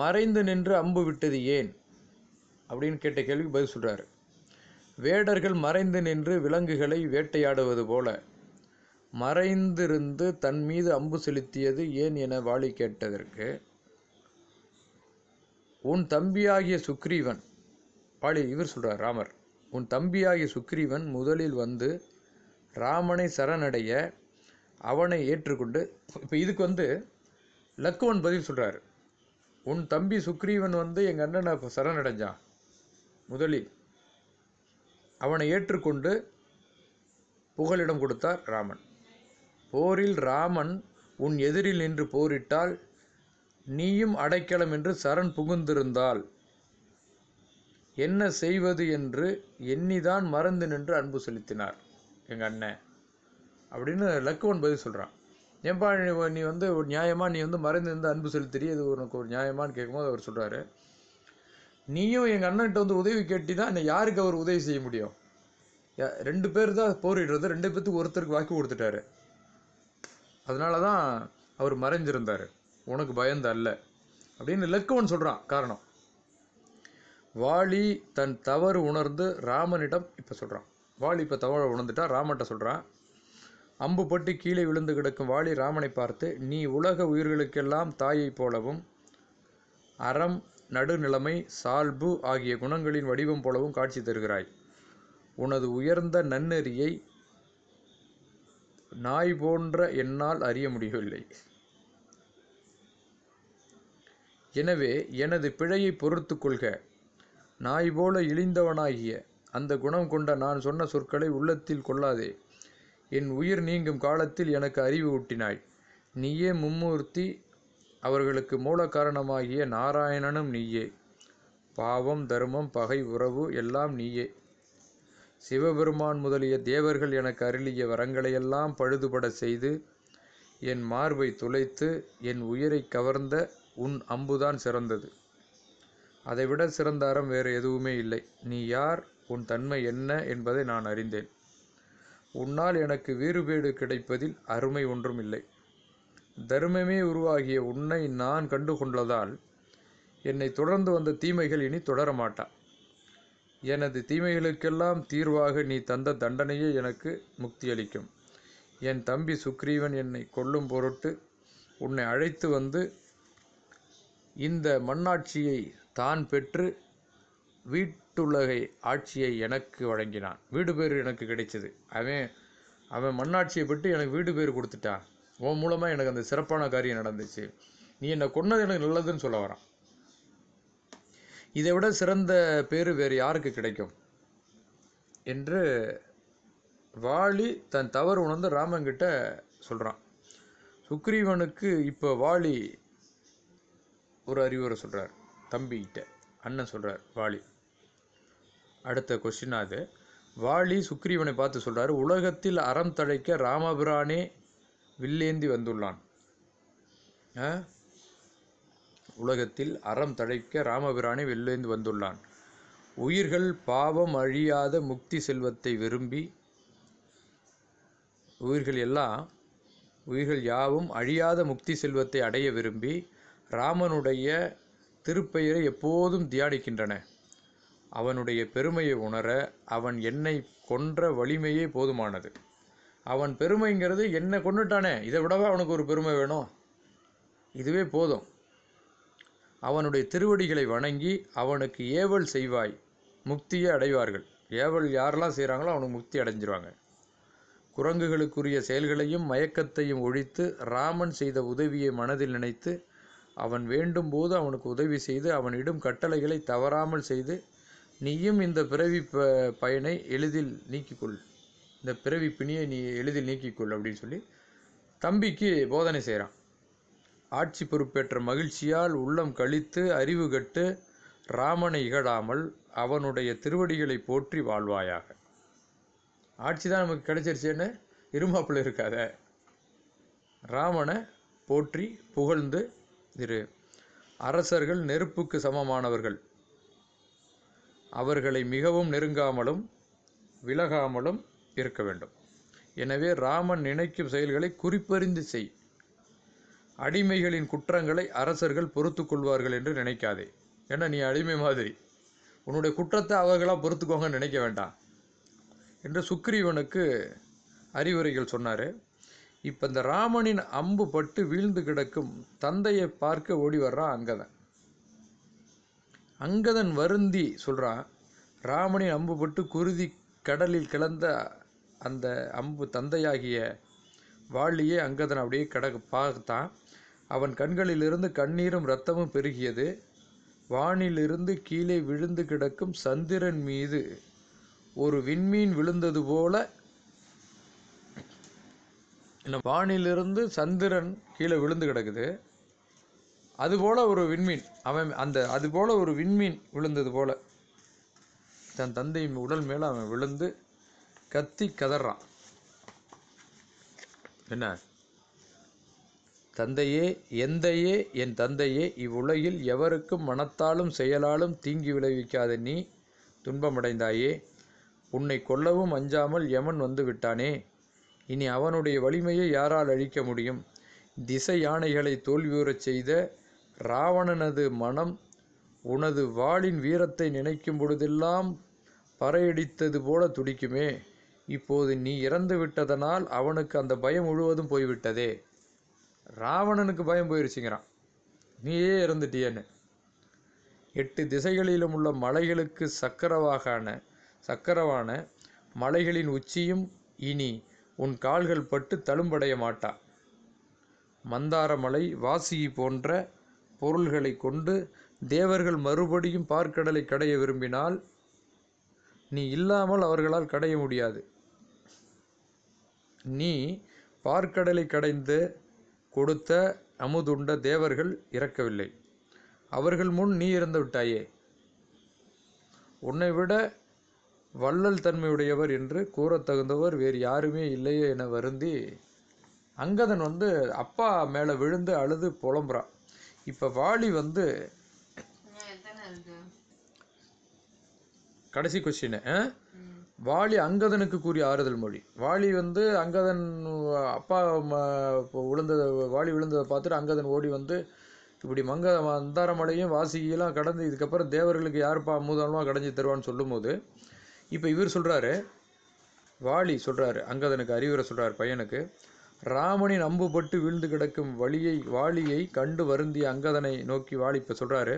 Speaker 1: மறைந்து நின்று அம்பு விட்டது ஏன் அப்படின்னு கேட்ட கேள்விக்கு பதில் சொல்கிறாரு வேடர்கள் மறைந்து நின்று விலங்குகளை வேட்டையாடுவது போல மறைந்திருந்து தன் மீது அம்பு செலுத்தியது ஏன் என வாலி கேட்டதற்கு உன் தம்பியாகிய சுக்ரீவன் பாலி இவர் சொல்கிறார் ராமர் உன் தம்பியாகிய சுக்ரீவன் முதலில் வந்து ராமனை சரணடைய அவனை ஏற்றுக்கொண்டு இப்போ இதுக்கு வந்து லக்குவன் பதில் சொல்கிறார் உன் தம்பி சுக்ரீவன் வந்து எங்கள் அண்ணனை சரணடைஞ்சான் முதலில் அவனை ஏற்றுக்கொண்டு புகலிடம் கொடுத்தார் ராமன் போரில் ராமன் உன் எதிரில் நின்று போரிட்டால் நீயும் அடைக்கலம் என்று சரண் புகுந்திருந்தால் என்ன செய்வது என்று எண்ணிதான் மறந்து நின்று அன்பு செலுத்தினார் எங்கள் அண்ணன் அப்படின்னு லக்குவன் பதில் சொல்கிறான் ஏன்பா நீ வந்து ஒரு நியாயமாக நீ வந்து மறைந்து இருந்து அன்பு செலுத்துறி அது உனக்கு ஒரு நியாயமானு கேட்கும்போது அவர் சொல்கிறாரு நீயும் எங்கள் அண்ணன்கிட்ட வந்து உதவி கேட்டி தான் என்னை யாருக்கு அவர் உதவி செய்ய முடியும் ரெண்டு பேர் தான் போரிடுறது ரெண்டு பேர்த்துக்கு ஒருத்தருக்கு வாக்கு கொடுத்துட்டாரு அதனால தான் அவர் மறைஞ்சிருந்தார் உனக்கு பயந்தல்ல அப்படின்னு லக்குவன் சொல்கிறான் காரணம் வாலி தன் தவறு உணர்ந்து ராமனிடம் இப்போ சொல்கிறான் வாலி இப்போ தவறு உணர்ந்துட்டா ராமன்ட்ட சொல்கிறான் அம்பு பட்டு கீழே விழுந்து கிடக்கும் வாலி ராமனை பார்த்து நீ உலக உயிர்களுக்கெல்லாம் தாயைப் போலவும் அறம் நடுநிலைமை சால்பு ஆகிய குணங்களின் வடிவம் போலவும் காட்சி தருகிறாய் உனது உயர்ந்த நன்னெறியை நாய் போன்ற என்னால் அறிய முடியவில்லை எனவே எனது பிழையை பொறுத்து கொள்க நாய் போல இழிந்தவனாகிய அந்த குணம் கொண்ட நான் சொன்ன சொற்களை உள்ளத்தில் கொள்ளாதே என் உயிர் நீங்கும் காலத்தில் எனக்கு அறிவு ஊட்டினாய் நீயே மும்மூர்த்தி அவர்களுக்கு மூல காரணமாகிய நாராயணனும் நீயே பாவம் தர்மம் பகை உறவு எல்லாம் நீயே சிவபெருமான் முதலிய தேவர்கள் எனக்கு அருளிய வரங்களையெல்லாம் பழுதுபட செய்து என் மார்பை துளைத்து என் உயிரை கவர்ந்த உன் அம்புதான் சிறந்தது அதைவிட சிறந்த அறம் வேறு எதுவுமே இல்லை நீ யார் உன் தன்மை என்ன என்பதை நான் அறிந்தேன் உன்னால் எனக்கு வீறுபேடு கிடைப்பதில் அருமை ஒன்றும் இல்லை தர்மமே உருவாகிய உன்னை நான் கண்டு கொண்டதால் என்னை தொடர்ந்து வந்த தீமைகள் இனி தொடரமாட்டா எனது தீமைகளுக்கெல்லாம் தீர்வாக நீ தந்த தண்டனையே எனக்கு முக்தியளிக்கும் என் தம்பி சுக்ரீவன் என்னை கொல்லும் பொருட்டு உன்னை அழைத்து வந்து இந்த மண்ணாட்சியை தான் பெற்று வீட்டுலகை ஆட்சியை எனக்கு வழங்கினான் வீடு பேர் எனக்கு கிடைச்சது அவன் அவன் மண்ணாட்சியை பெற்று எனக்கு வீடு பேர் கொடுத்துட்டான் உன் மூலமாக எனக்கு அந்த சிறப்பான காரியம் நடந்துச்சு நீ என்னை கொன்னது எனக்கு நல்லதுன்னு சொல்ல வரான் இதை விட சிறந்த பேர் வேறு யாருக்கு கிடைக்கும் என்று வாலி தன் தவறு உணர்ந்து ராமன்கிட்ட சொல்கிறான் சுக்ரீவனுக்கு இப்போ வாலி ஒரு அறிவுரை சொல்கிறார் தம்பிகிட்ட அண்ணன் சொல்கிறார் வாலி அடுத்த கொஸ்டின் அது வாலி சுக்ரீவனை பார்த்து சொல்கிறார் உலகத்தில் அறம் தழைக்க ராமபிரானே வில்லேந்தி வந்துள்ளான் உலகத்தில் அறம் தழைக்க ராமபிரானே வில்லேந்து வந்துள்ளான் உயிர்கள் பாவம் அழியாத முக்தி செல்வத்தை விரும்பி உயிர்கள் எல்லாம் உயிர்கள் யாவும் அழியாத முக்தி செல்வத்தை அடைய விரும்பி ராமனுடைய திருப்பெயரை எப்போதும் தியானிக்கின்றன அவனுடைய பெருமையை உணர அவன் என்னை கொன்ற வலிமையே போதுமானது அவன் பெருமைங்கிறது என்னை கொண்டுட்டானே இதை விடவா அவனுக்கு ஒரு பெருமை வேணும் இதுவே போதும் அவனுடைய திருவடிகளை வணங்கி அவனுக்கு ஏவல் செய்வாய் முக்தியை அடைவார்கள் ஏவல் யாரெல்லாம் செய்கிறாங்களோ அவனுக்கு முக்தி அடைஞ்சிருவாங்க குரங்குகளுக்குரிய செயல்களையும் மயக்கத்தையும் ஒழித்து ராமன் செய்த உதவியை மனதில் நினைத்து அவன் வேண்டும் போது அவனுக்கு உதவி செய்து அவனிடும் கட்டளைகளை தவறாமல் செய்து நீயும் இந்த பிறவி ப பயனை எளிதில் நீக்கிக்கொள் இந்த பிறவி பிணியை நீ எளிதில் நீக்கிக்கொள் அப்படின்னு சொல்லி தம்பிக்கு போதனை செய்கிறான் ஆட்சி பொறுப்பேற்ற மகிழ்ச்சியால் உள்ளம் கழித்து அறிவு கட்டு ராமனை இகழாமல் அவனுடைய திருவடிகளை போற்றி வாழ்வாயாக ஆட்சி தான் நமக்கு கிடைச்சிருச்சேன்னு இருமாப்பில் இருக்காத ராமனை போற்றி புகழ்ந்து இரு அரசர்கள் நெருப்புக்கு சமமானவர்கள் அவர்களை மிகவும் நெருங்காமலும் விலகாமலும் இருக்க வேண்டும் எனவே ராமன் நினைக்கும் செயல்களை குறிப்பறிந்து செய் அடிமைகளின் குற்றங்களை அரசர்கள் பொறுத்து கொள்வார்கள் என்று நினைக்காதே ஏன்னா நீ அடிமை மாதிரி உன்னுடைய குற்றத்தை அவர்களாக பொறுத்துக்கோங்க நினைக்க வேண்டாம் என்று சுக்ரீவனுக்கு அறிவுரைகள் சொன்னார் இப்போ இந்த ராமனின் அம்பு பட்டு வீழ்ந்து கிடக்கும் தந்தையை பார்க்க ஓடி வர்றான் அங்கதன் அங்கதன் வருந்தி சொல்கிறான் ராமனின் அம்பு பட்டு குருதி கடலில் கிளந்த அந்த அம்பு தந்தையாகிய வாழியே அங்கதன் அப்படியே கடக பார்த்தான் அவன் கண்களிலிருந்து கண்ணீரும் இரத்தமும் பெருகியது வானிலிருந்து கீழே விழுந்து கிடக்கும் சந்திரன் மீது ஒரு விண்மீன் விழுந்தது போல இல்லை வானிலிருந்து சந்திரன் கீழே விழுந்து கிடக்குது அதுபோல் ஒரு விண்மீன் அவன் அந்த அதுபோல் ஒரு விண்மீன் விழுந்தது போல் தன் தந்தையின் உடல் மேலே அவன் விழுந்து கத்தி கதறான் என்ன தந்தையே எந்தையே என் தந்தையே இவ்வுலகில் எவருக்கும் மனத்தாலும் செயலாலும் தீங்கி விளைவிக்காத நீ துன்பமடைந்தாயே உன்னை கொல்லவும் அஞ்சாமல் யமன் வந்து விட்டானே இனி அவனுடைய வலிமையை யாரால் அழிக்க முடியும் திசை யானைகளை தோல்வியுறச் செய்த இராவணனது மனம் உனது வாளின் வீரத்தை நினைக்கும் பொழுதெல்லாம் பறையடித்தது போல துடிக்குமே இப்போது நீ இறந்து விட்டதனால் அவனுக்கு அந்த பயம் முழுவதும் போய்விட்டதே ராவணனுக்கு பயம் போயிருச்சுங்கிறான் நீயே இறந்துட்டியன்னு எட்டு திசைகளிலும் உள்ள மலைகளுக்கு சக்கரவாகான சக்கரவான மலைகளின் உச்சியும் இனி உன் கால்கள் பட்டு தழும்படைய மாட்டா மந்தாரமலை வாசியி போன்ற பொருள்களை கொண்டு தேவர்கள் மறுபடியும் பார்க்கடலை கடைய விரும்பினால் நீ இல்லாமல் அவர்களால் கடைய முடியாது நீ பார்க்கடலை கடைந்து கொடுத்த அமுதுண்ட தேவர்கள் இறக்கவில்லை அவர்கள் முன் நீ இறந்து விட்டாயே உன்னை விட வள்ளல் தன்மையுடையவர் என்று கூறத்தகுந்தவர் வேறு யாருமே இல்லையே என வருந்தி அங்கதன் வந்து அப்பா மேலே விழுந்து அழுது புலம்புறான் இப்போ வாலி வந்து கடைசி கொஸ்டின் வாலி அங்கதனுக்கு கூறிய ஆறுதல் மொழி வாலி வந்து அங்கதன் அப்பா விழுந்ததை வாலி விழுந்ததை பார்த்துட்டு அங்கதன் ஓடி வந்து இப்படி மங்க அந்தாரமலையும் வாசியெல்லாம் கடந்து இதுக்கப்புறம் தேவர்களுக்கு யாருப்பா அமுதமாக கடைஞ்சி தருவான்னு சொல்லும்போது இப்போ இவர் சொல்கிறாரு வாலி சொல்கிறாரு அங்கதனுக்கு அறிவுரை சொல்கிறார் பையனுக்கு ராமனின் அம்புபட்டு வீழ்ந்து கிடக்கும் வழியை வாலியை கண்டு வருந்திய அங்கதனை நோக்கி வாலி இப்போ சொல்கிறாரு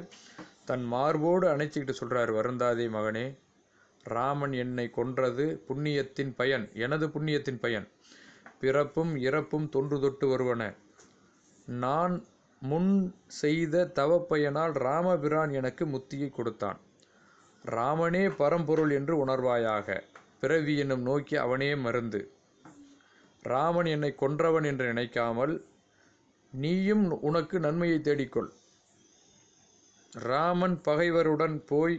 Speaker 1: தன் மார்போடு அணைச்சிக்கிட்டு சொல்கிறாரு வருந்தாதே மகனே ராமன் என்னை கொன்றது புண்ணியத்தின் பயன் எனது புண்ணியத்தின் பயன் பிறப்பும் இறப்பும் தொன்று தொட்டு வருவன நான் முன் செய்த தவப்பயனால் ராமபிரான் எனக்கு முத்தியை கொடுத்தான் ராமனே பரம்பொருள் என்று உணர்வாயாக பிறவி என்னும் நோக்கி அவனே மருந்து ராமன் என்னை கொன்றவன் என்று நினைக்காமல் நீயும் உனக்கு நன்மையை தேடிக்கொள் ராமன் பகைவருடன் போய்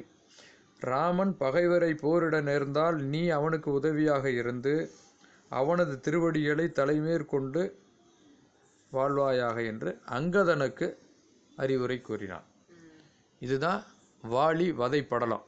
Speaker 1: ராமன் பகைவரை போரிட நேர்ந்தால் நீ அவனுக்கு உதவியாக இருந்து அவனது திருவடிகளை தலைமேற்கொண்டு வாழ்வாயாக என்று அங்கதனுக்கு அறிவுரை கூறினான் இதுதான் வாலி வதைப்படலாம்